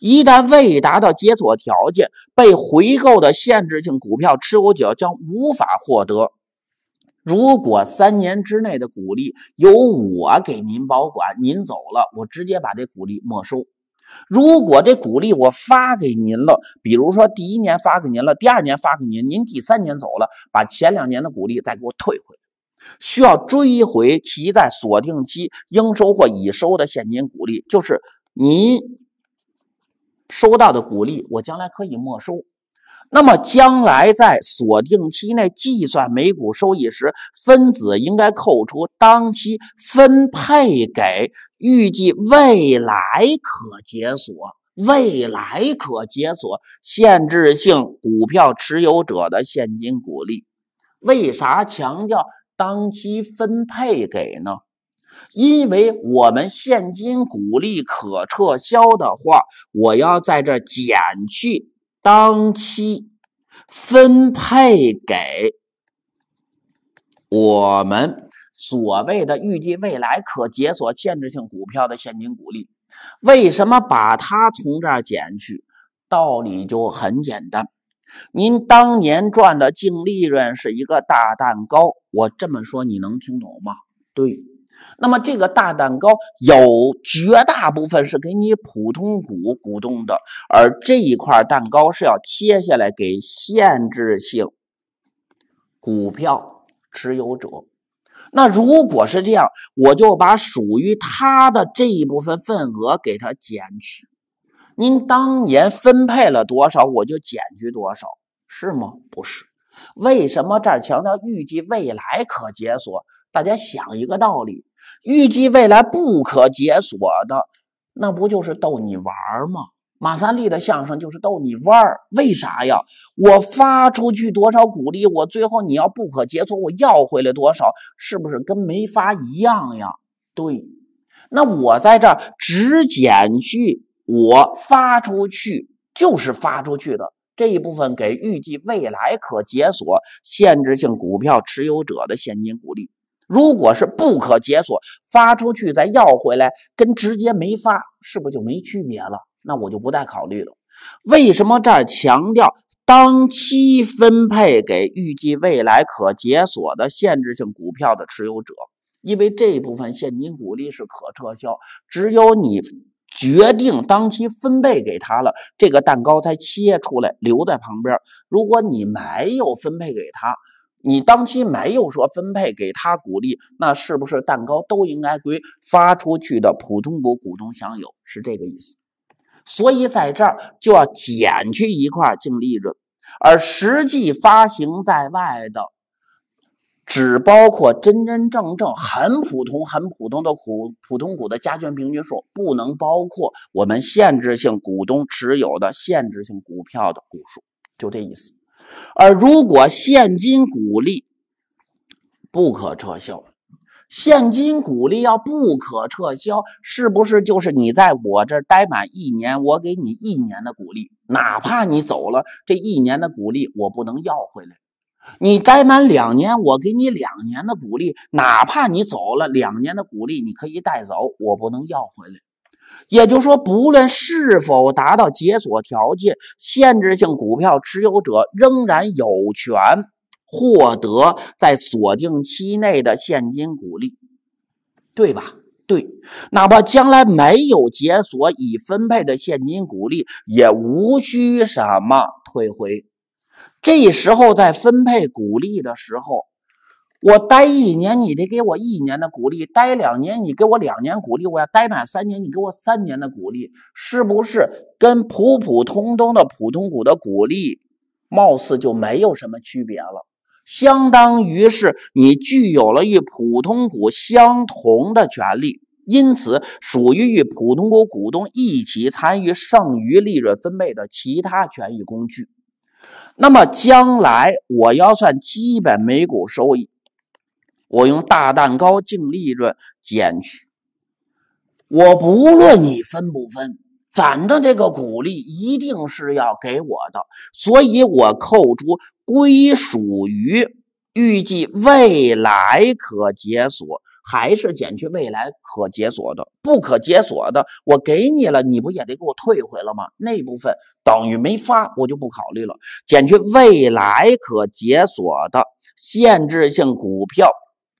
一旦未达到解锁条件，被回购的限制性股票持有者将无法获得。如果三年之内的股利由我给您保管，您走了，我直接把这股利没收。如果这股利我发给您了，比如说第一年发给您了，第二年发给您，您第三年走了，把前两年的股利再给我退回。来。需要追回其在锁定期应收或已收的现金股利，就是您收到的股利，我将来可以没收。那么，将来在锁定期内计算每股收益时，分子应该扣除当期分配给预计未来可解锁、未来可解锁限制性股票持有者的现金股利。为啥强调？当期分配给呢？因为我们现金股利可撤销的话，我要在这减去当期分配给我们所谓的预计未来可解锁限制性股票的现金股利。为什么把它从这儿减去？道理就很简单。您当年赚的净利润是一个大蛋糕，我这么说你能听懂吗？对，那么这个大蛋糕有绝大部分是给你普通股股东的，而这一块蛋糕是要切下来给限制性股票持有者。那如果是这样，我就把属于他的这一部分份额给他减去。您当年分配了多少，我就减去多少，是吗？不是，为什么这儿强调预计未来可解锁？大家想一个道理，预计未来不可解锁的，那不就是逗你玩吗？马三立的相声就是逗你玩儿，为啥呀？我发出去多少鼓励，我最后你要不可解锁，我要回来多少，是不是跟没发一样呀？对，那我在这儿只减去。我发出去就是发出去的这一部分，给预计未来可解锁限制性股票持有者的现金股利。如果是不可解锁发出去，再要回来，跟直接没发是不是就没区别了？那我就不再考虑了。为什么这儿强调当期分配给预计未来可解锁的限制性股票的持有者？因为这一部分现金股利是可撤销，只有你。决定当期分配给他了，这个蛋糕才切出来留在旁边。如果你没有分配给他，你当期没有说分配给他鼓励，那是不是蛋糕都应该归发出去的普通股股东享有？是这个意思。所以在这儿就要减去一块净利润，而实际发行在外的。只包括真真正正很普通、很普通的股、普通股的加权平均数，不能包括我们限制性股东持有的限制性股票的股数，就这意思。而如果现金股利不可撤销，现金股利要不可撤销，是不是就是你在我这待满一年，我给你一年的股利，哪怕你走了，这一年的股利我不能要回来？你待满两年，我给你两年的鼓励，哪怕你走了两年的鼓励，你可以带走，我不能要回来。也就是说，不论是否达到解锁条件，限制性股票持有者仍然有权获得在锁定期内的现金鼓励，对吧？对，哪怕将来没有解锁已分配的现金鼓励，也无需什么退回。这时候在分配股利的时候，我待一年，你得给我一年的股利；待两年，你给我两年股利；我要待满三年，你给我三年的股利，是不是跟普普通通的普通股的股利，貌似就没有什么区别了？相当于是你具有了与普通股相同的权利，因此属于与普通股股东一起参与剩余利润分配的其他权益工具。那么将来我要算基本每股收益，我用大蛋糕净利润减去，我不论你分不分，反正这个股利一定是要给我的，所以我扣除归属于预计未来可解锁。还是减去未来可解锁的、不可解锁的，我给你了，你不也得给我退回了吗？那部分等于没发，我就不考虑了。减去未来可解锁的限制性股票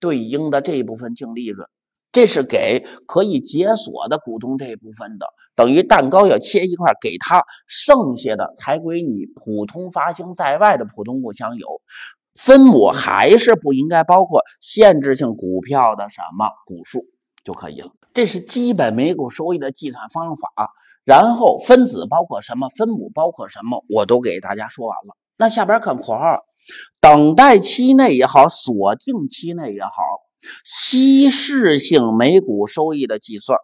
对应的这一部分净利润，这是给可以解锁的股东这一部分的，等于蛋糕要切一块给他，剩下的才归你普通发行在外的普通股享有。分母还是不应该包括限制性股票的什么股数就可以了，这是基本每股收益的计算方法。然后分子包括什么，分母包括什么，我都给大家说完了。那下边看括号，等待期内也好，锁定期内也好，稀释性每股收益的计算，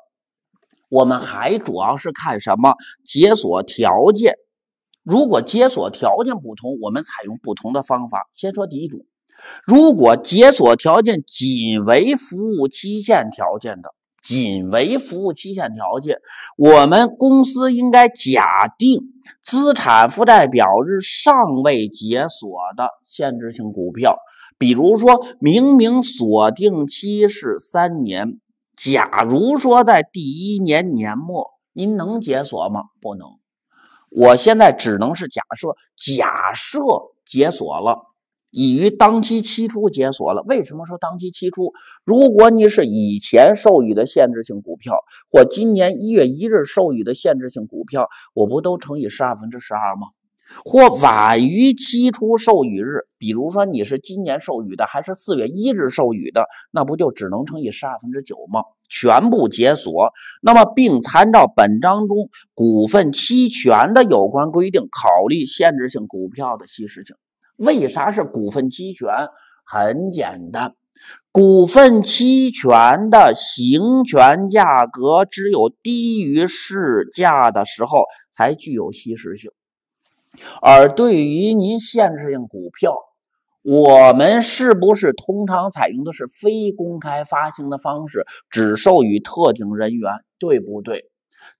我们还主要是看什么？解锁条件。如果解锁条件不同，我们采用不同的方法。先说第一种，如果解锁条件仅为服务期限条件的，仅为服务期限条件，我们公司应该假定资产负债表日尚未解锁的限制性股票，比如说明明锁定期是三年，假如说在第一年年末，您能解锁吗？不能。我现在只能是假设，假设解锁了，已于当期期初解锁了。为什么说当期期初？如果你是以前授予的限制性股票，或今年一月一日授予的限制性股票，我不都乘以十二分之十二吗？或晚于期初授予日，比如说你是今年授予的，还是四月一日授予的，那不就只能乘以十二分之九吗？全部解锁，那么并参照本章中股份期权的有关规定，考虑限制性股票的稀释性。为啥是股份期权？很简单，股份期权的行权价格只有低于市价的时候才具有稀释性。而对于您限制性股票，我们是不是通常采用的是非公开发行的方式，只授予特定人员，对不对？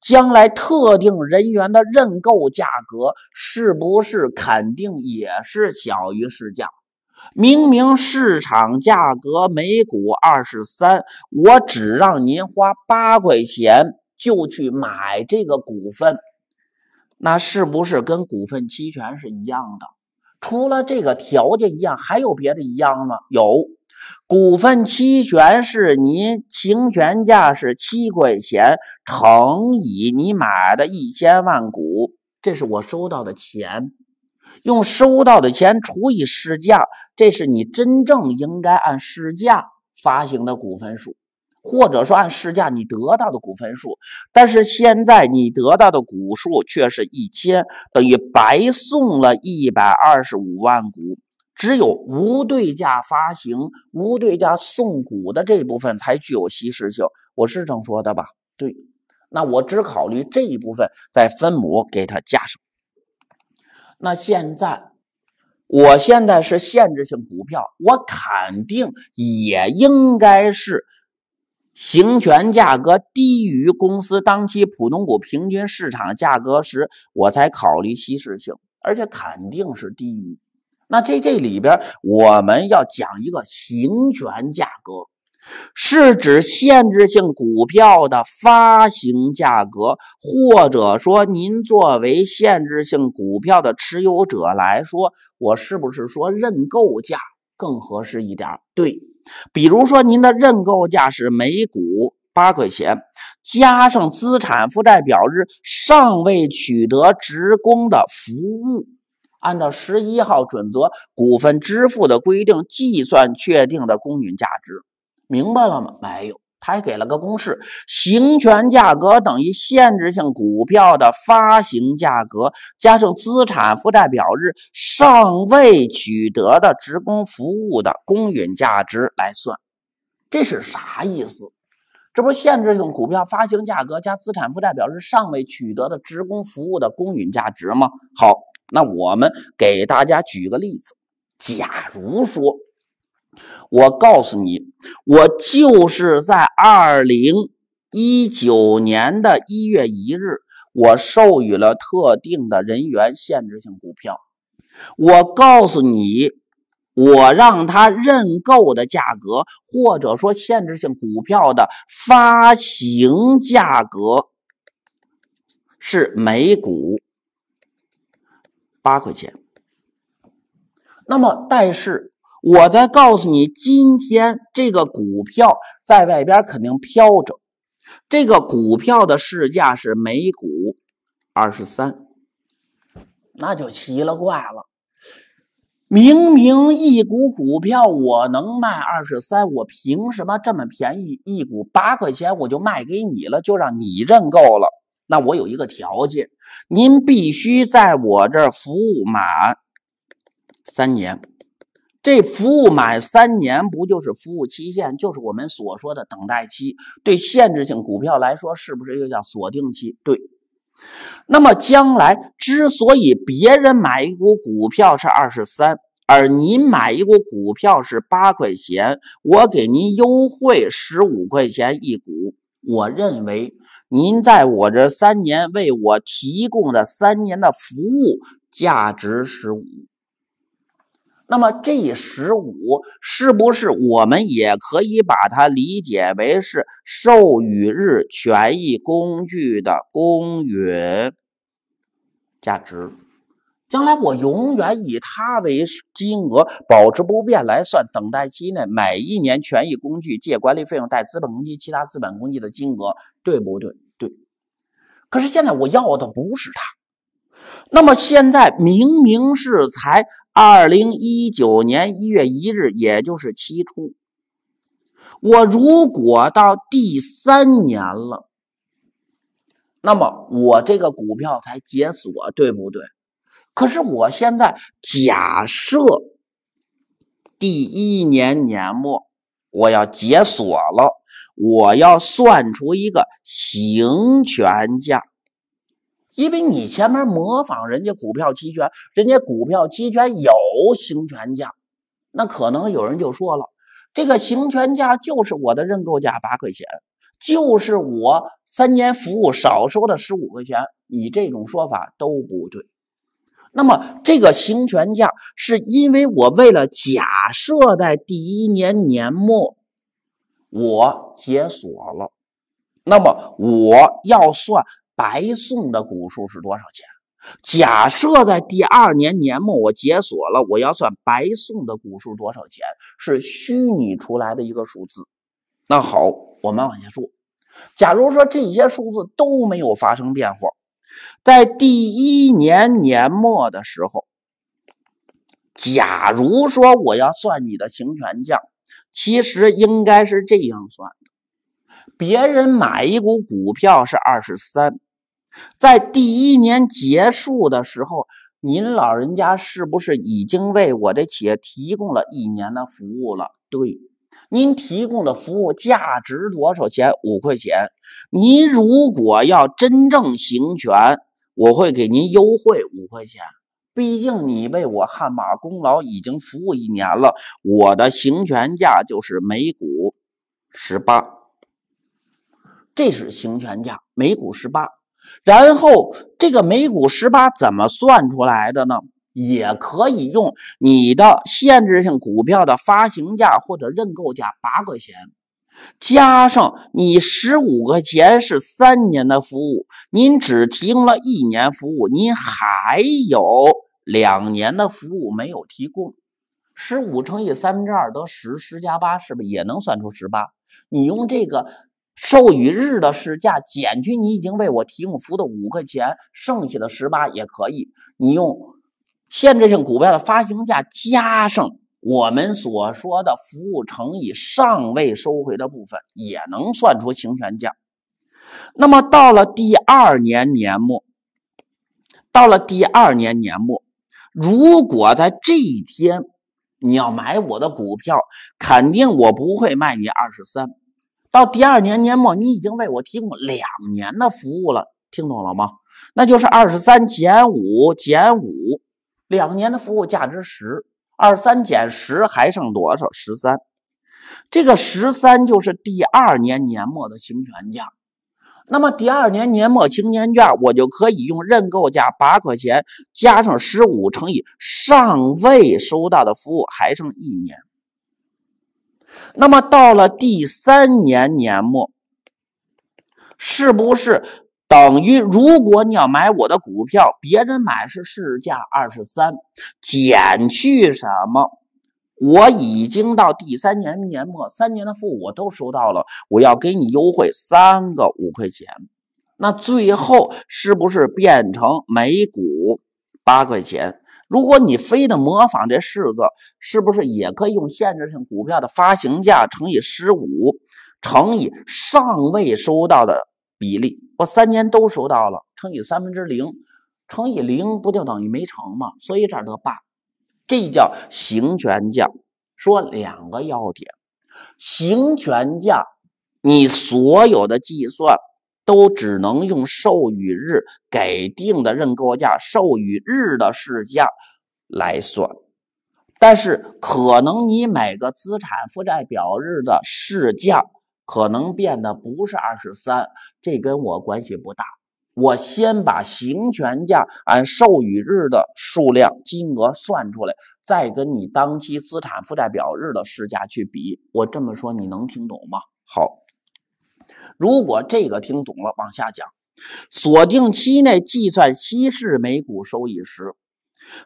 将来特定人员的认购价格是不是肯定也是小于市价？明明市场价格每股二十三，我只让您花八块钱就去买这个股份。那是不是跟股份期权是一样的？除了这个条件一样，还有别的一样吗？有，股份期权是您行权价是七块钱乘以你买的一千万股，这是我收到的钱，用收到的钱除以市价，这是你真正应该按市价发行的股份数。或者说按市价你得到的股份数，但是现在你得到的股数却是一千，等于白送了一百二十五万股。只有无对价发行、无对价送股的这部分才具有稀释性，我是这么说的吧？对，那我只考虑这一部分，在分母给它加上。那现在，我现在是限制性股票，我肯定也应该是。行权价格低于公司当期普通股平均市场价格时，我才考虑稀释性，而且肯定是低于。那这这里边我们要讲一个行权价格，是指限制性股票的发行价格，或者说您作为限制性股票的持有者来说，我是不是说认购价更合适一点？对。比如说，您的认购价是每股八块钱，加上资产负债表日尚未取得职工的服务，按照十一号准则股份支付的规定计算确定的公允价值，明白了吗？没有。他还给了个公式：行权价格等于限制性股票的发行价格加上资产负债表日尚未取得的职工服务的公允价值来算。这是啥意思？这不限制性股票发行价格加资产负债表日尚未取得的职工服务的公允价值吗？好，那我们给大家举个例子。假如说。我告诉你，我就是在二零一九年的一月一日，我授予了特定的人员限制性股票。我告诉你，我让他认购的价格，或者说限制性股票的发行价格是每股八块钱。那么，但是。我再告诉你，今天这个股票在外边肯定飘着。这个股票的市价是每股二十三，那就奇了怪了。明明一股股票我能卖二十三，我凭什么这么便宜？一股八块钱我就卖给你了，就让你认购了。那我有一个条件，您必须在我这儿服务满三年。这服务满三年，不就是服务期限，就是我们所说的等待期？对，限制性股票来说，是不是又叫锁定期？对。那么将来之所以别人买一股股票是二十三，而您买一股股票是八块钱，我给您优惠十五块钱一股。我认为您在我这三年为我提供的三年的服务价值十五。那么，这十五是不是我们也可以把它理解为是授予日权益工具的公允价值？将来我永远以它为金额保持不变来算，等待期内每一年权益工具借管理费用带资本公积其他资本公积的金额，对不对？对。可是现在我要的不是它，那么现在明明是才。二零一九年一月一日，也就是期初。我如果到第三年了，那么我这个股票才解锁，对不对？可是我现在假设第一年年末我要解锁了，我要算出一个行权价。因为你前面模仿人家股票期权，人家股票期权有行权价，那可能有人就说了，这个行权价就是我的认购价八块钱，就是我三年服务少收的十五块钱，你这种说法都不对。那么这个行权价是因为我为了假设在第一年年末，我解锁了，那么我要算。白送的股数是多少钱？假设在第二年年末我解锁了，我要算白送的股数多少钱，是虚拟出来的一个数字。那好，我们往下说。假如说这些数字都没有发生变化，在第一年年末的时候，假如说我要算你的行权价，其实应该是这样算的：别人买一股股票是二十三。在第一年结束的时候，您老人家是不是已经为我的企业提供了一年的服务了？对，您提供的服务价值多少钱？五块钱。您如果要真正行权，我会给您优惠五块钱。毕竟你为我汗马功劳已经服务一年了，我的行权价就是每股十八，这是行权价，每股十八。然后这个每股十八怎么算出来的呢？也可以用你的限制性股票的发行价或者认购价八块钱，加上你十五块钱是三年的服务，您只提供了一年服务，您还有两年的服务没有提供，十五乘以三分之二得十，十加八是不是也能算出十八？你用这个。授予日的市价减去你已经为我提供服务的五块钱，剩下的十八也可以。你用限制性股票的发行价加上我们所说的服务乘以尚未收回的部分，也能算出行权价。那么到了第二年年末，到了第二年年末，如果在这一天你要买我的股票，肯定我不会卖你二十三。到第二年年末，你已经为我提供两年的服务了，听懂了吗？那就是二十三减五减五，两年的服务价值十，二十三减十还剩多少？十三，这个十三就是第二年年末的行权价。那么第二年年末行权价，我就可以用认购价八块钱加上十五乘以上未收到的服务，还剩一年。那么到了第三年年末，是不是等于如果你要买我的股票，别人买是市价二十三减去什么？我已经到第三年年末，三年的付我都收到了，我要给你优惠三个五块钱，那最后是不是变成每股八块钱？如果你非得模仿这式子，是不是也可以用限制性股票的发行价乘以十五，乘以尚未收到的比例？我三年都收到了，乘以三分之零，乘以零不就等于没成吗？所以这儿得八，这叫行权价。说两个要点，行权价，你所有的计算。都只能用授予日给定的认购价，授予日的市价来算，但是可能你每个资产负债表日的市价可能变得不是二十三，这跟我关系不大。我先把行权价按授予日的数量金额算出来，再跟你当期资产负债表日的市价去比。我这么说你能听懂吗？好。如果这个听懂了，往下讲。锁定期内计算稀释每股收益时，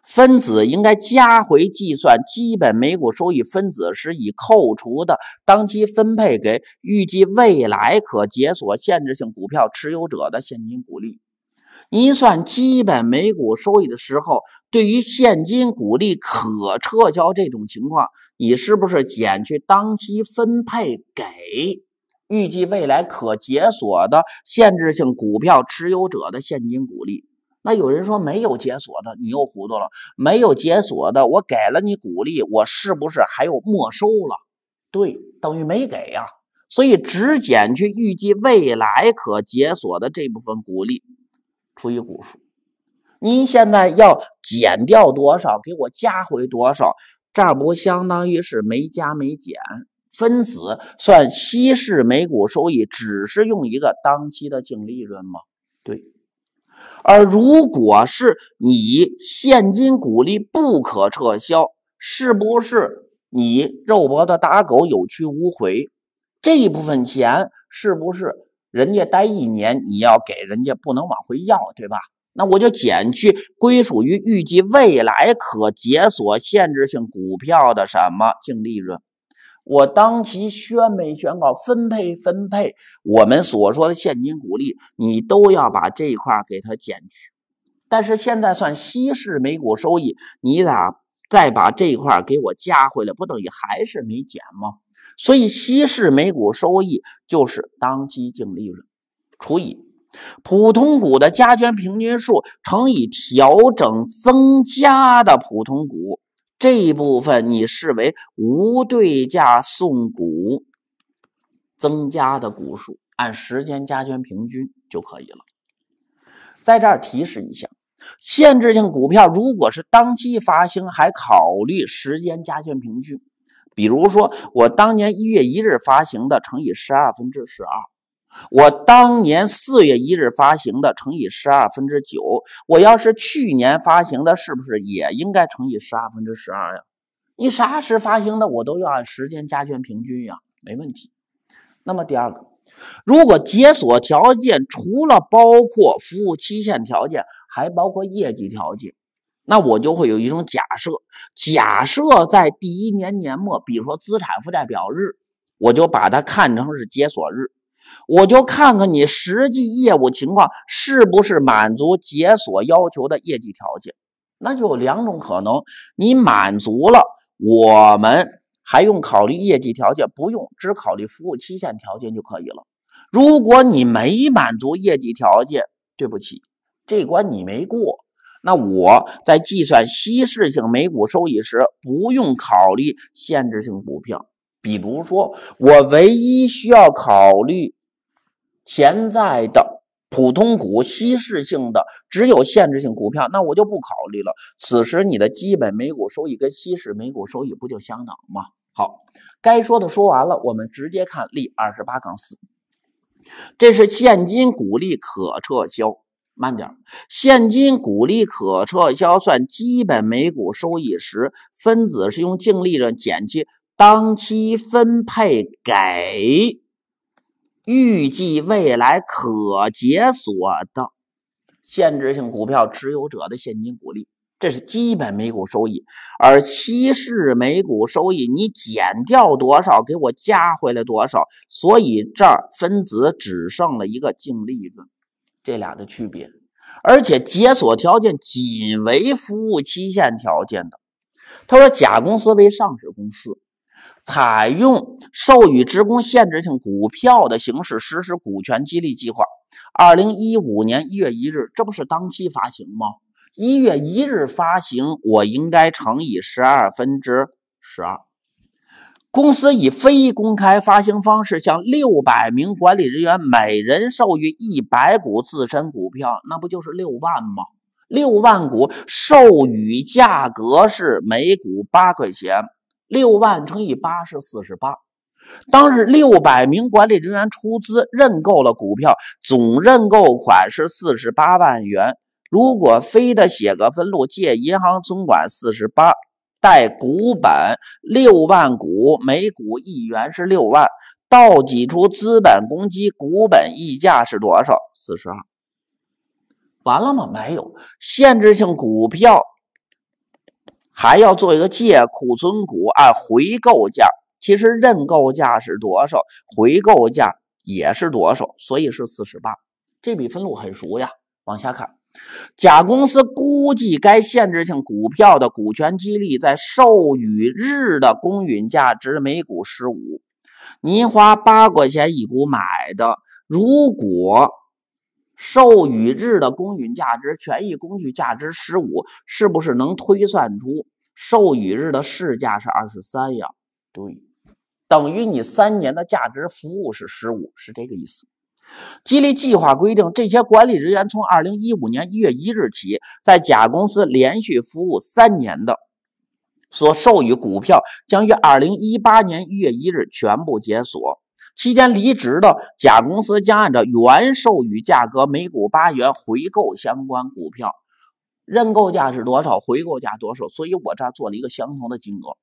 分子应该加回计算基本每股收益分子时已扣除的当期分配给预计未来可解锁限制性股票持有者的现金股利。您算基本每股收益的时候，对于现金股利可撤销这种情况，你是不是减去当期分配给？预计未来可解锁的限制性股票持有者的现金股利。那有人说没有解锁的，你又糊涂了。没有解锁的，我给了你股利，我是不是还有没收了？对，等于没给呀。所以只减去预计未来可解锁的这部分股利，除以股数。您现在要减掉多少，给我加回多少，这不相当于是没加没减。分子算稀释每股收益，只是用一个当期的净利润吗？对。而如果是你现金股利不可撤销，是不是你肉搏的打狗有去无回？这一部分钱是不是人家待一年，你要给人家不能往回要，对吧？那我就减去归属于预计未来可解锁限制性股票的什么净利润。我当期宣没宣告分配分配，我们所说的现金股利，你都要把这一块给它减去。但是现在算稀释每股收益，你咋再把这一块给我加回来？不等于还是没减吗？所以稀释每股收益就是当期净利润除以普通股的加权平均数乘以调整增加的普通股。这一部分你视为无对价送股增加的股数，按时间加权平均就可以了。在这儿提示一下，限制性股票如果是当期发行，还考虑时间加权平均。比如说，我当年一月一日发行的，乘以十二分之十二。我当年四月一日发行的，乘以十二分之九。我要是去年发行的，是不是也应该乘以十二分之十二呀？你啥时发行的，我都要按时间加权平均呀，没问题。那么第二个，如果解锁条件除了包括服务期限条件，还包括业绩条件，那我就会有一种假设：假设在第一年年末，比如说资产负债表日，我就把它看成是解锁日。我就看看你实际业务情况是不是满足解锁要求的业绩条件，那就有两种可能：你满足了，我们还用考虑业绩条件，不用，只考虑服务期限条件就可以了。如果你没满足业绩条件，对不起，这关你没过。那我在计算稀释性每股收益时，不用考虑限制性股票。比如说，我唯一需要考虑潜在的普通股稀释性的只有限制性股票，那我就不考虑了。此时你的基本每股收益跟稀释每股收益不就相等吗？好，该说的说完了，我们直接看例二十八杠四，这是现金股利可撤销。慢点现金股利可撤销算基本每股收益时，分子是用净利润减去。当期分配给预计未来可解锁的限制性股票持有者的现金股利，这是基本每股收益；而稀释每股收益，你减掉多少，给我加回来多少。所以这儿分子只剩了一个净利润，这俩的区别。而且解锁条件仅为服务期限条件的。他说，甲公司为上市公司。采用授予职工限制性股票的形式实施股权激励计划。二零一五年一月一日，这不是当期发行吗？一月一日发行，我应该乘以十二分之十二。公司以非公开发行方式向六百名管理人员每人授予一百股自身股票，那不就是六万吗？六万股，授予价格是每股八块钱。六万乘以八是四十八。当日六百名管理人员出资认购了股票，总认购款是四十八万元。如果非得写个分录，借银行存款四十八，贷股本六万股，每股一元是六万。倒挤出资本公积，股本溢价是多少？四十二。完了吗？没有限制性股票。还要做一个借库存股按回购价，其实认购价是多少，回购价也是多少，所以是四十八。这笔分录很熟呀。往下看，甲公司估计该限制性股票的股权激励在授予日的公允价值每股十五，您花八块钱一股买的，如果。授予日的公允价值，权益工具价值十五，是不是能推算出授予日的市价是二十三呀？对，等于你三年的价值服务是十五，是这个意思。激励计划规定，这些管理人员从二零一五年一月一日起，在甲公司连续服务三年的，所授予股票将于二零一八年一月一日全部解锁。期间离职的甲公司将按照原授予价格每股八元回购相关股票，认购价是多少？回购价多少？所以，我这做了一个相同的金额。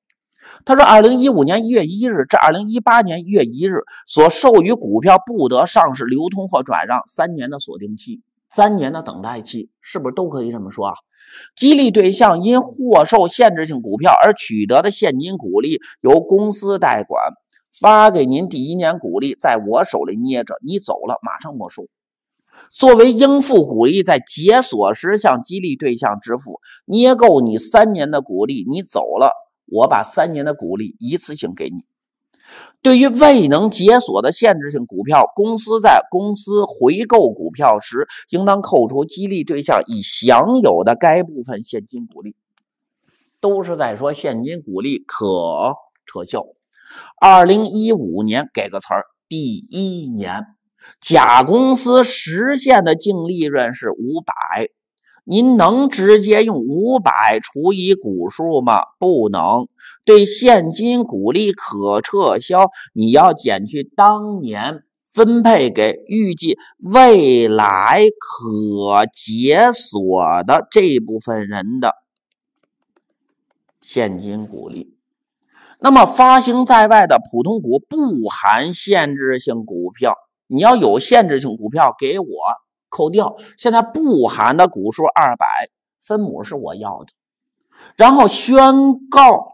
他说，二零一五年一月一日至二零一八年一月一日所授予股票不得上市流通或转让三年的锁定期，三年的等待期，是不是都可以这么说啊？激励对象因获受限制性股票而取得的现金股利由公司代管。发给您第一年股利，在我手里捏着，你走了马上没收。作为应付股利，在解锁时向激励对象支付。捏够你三年的股利，你走了，我把三年的股利一次性给你。对于未能解锁的限制性股票，公司在公司回购股票时，应当扣除激励对象已享有的该部分现金股利。都是在说现金股利可撤销。二零一五年给个词儿，第一年，甲公司实现的净利润是五百，您能直接用五百除以股数吗？不能，对现金股利可撤销，你要减去当年分配给预计未来可解锁的这部分人的现金股利。那么，发行在外的普通股不含限制性股票，你要有限制性股票给我扣掉。现在不含的股数二百，分母是我要的，然后宣告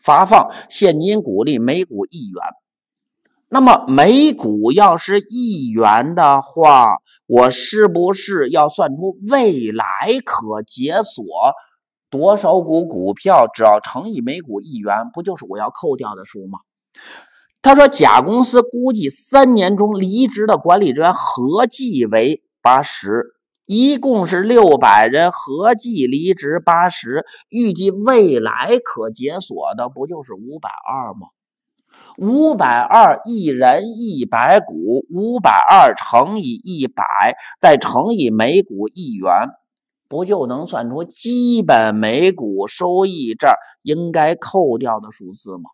发放现金股利每股一元。那么每股要是一元的话，我是不是要算出未来可解锁？多少股股票，只要乘以每股一元，不就是我要扣掉的数吗？他说，甲公司估计三年中离职的管理人员合计为八十，一共是六百人，合计离职八十，预计未来可解锁的不就是五百二吗？五百二，一人一百股，五百二乘以一百，再乘以每股一元。不就能算出基本每股收益这儿应该扣掉的数字吗？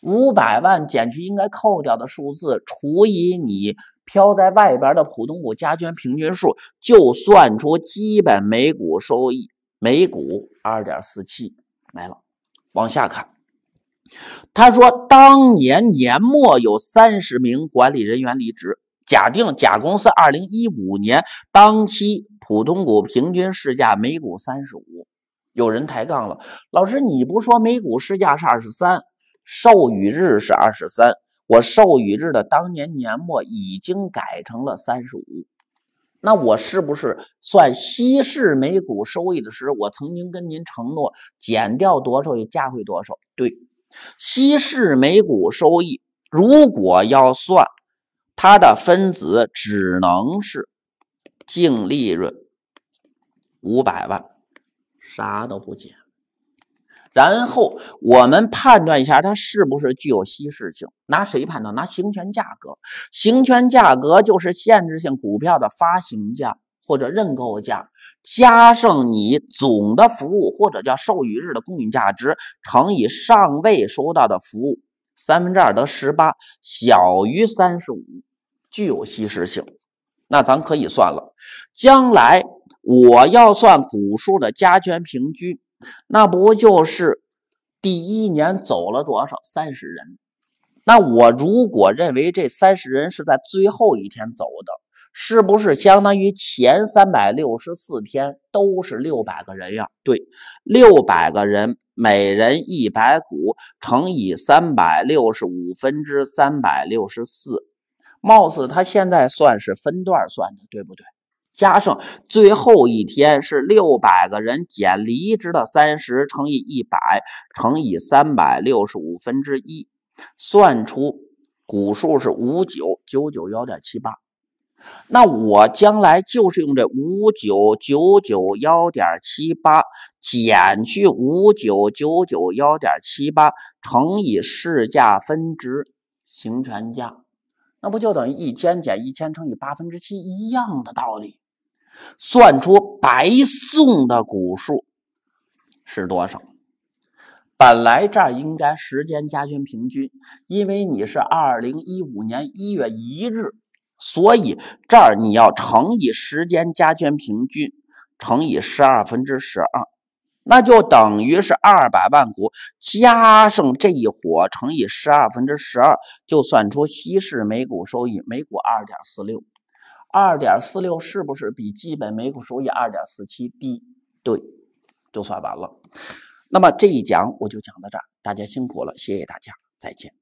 五百万减去应该扣掉的数字，除以你飘在外边的普通股加权平均数，就算出基本每股收益。每股二点四七没了。往下看，他说当年年末有三十名管理人员离职。假定甲公司二零一五年当期普通股平均市价每股三十五，有人抬杠了，老师，你不说每股市价是二十三，授予日是二十三，我授予日的当年年末已经改成了三十五，那我是不是算稀释每股收益的时候，我曾经跟您承诺减掉多少，也加回多少？对，稀释每股收益如果要算。它的分子只能是净利润五百万，啥都不减。然后我们判断一下它是不是具有稀释性，拿谁判断？拿行权价格。行权价格就是限制性股票的发行价或者认购价，加上你总的服务或者叫授予日的公允价值乘以尚未收到的服务。三分之二得十八，小于三十五，具有稀释性。那咱可以算了，将来我要算股数的加权平均，那不就是第一年走了多少三十人？那我如果认为这三十人是在最后一天走的。是不是相当于前三百六十四天都是六百个人呀？对，六百个人，每人一百股，乘以三百六十五分之三百六十四，貌似他现在算是分段算的，对不对？加上最后一天是六百个人减离职的三十，乘以一百，乘以三百六十五分之一，算出股数是五九九九幺点七八。那我将来就是用这五九九九幺点七八减去五九九九幺点七八乘以市价分值行权价，那不就等于一千减一千乘以八分之七一样的道理，算出白送的股数是多少？本来这儿应该时间加权平均，因为你是二零一五年一月一日。所以这儿你要乘以时间加权平均，乘以十二分之十二，那就等于是二百万股加上这一伙乘以十二分之十二，就算出稀释每股收益每股二点四六，二点四六是不是比基本每股收益二点四七低？对，就算完了。那么这一讲我就讲到这儿，大家辛苦了，谢谢大家，再见。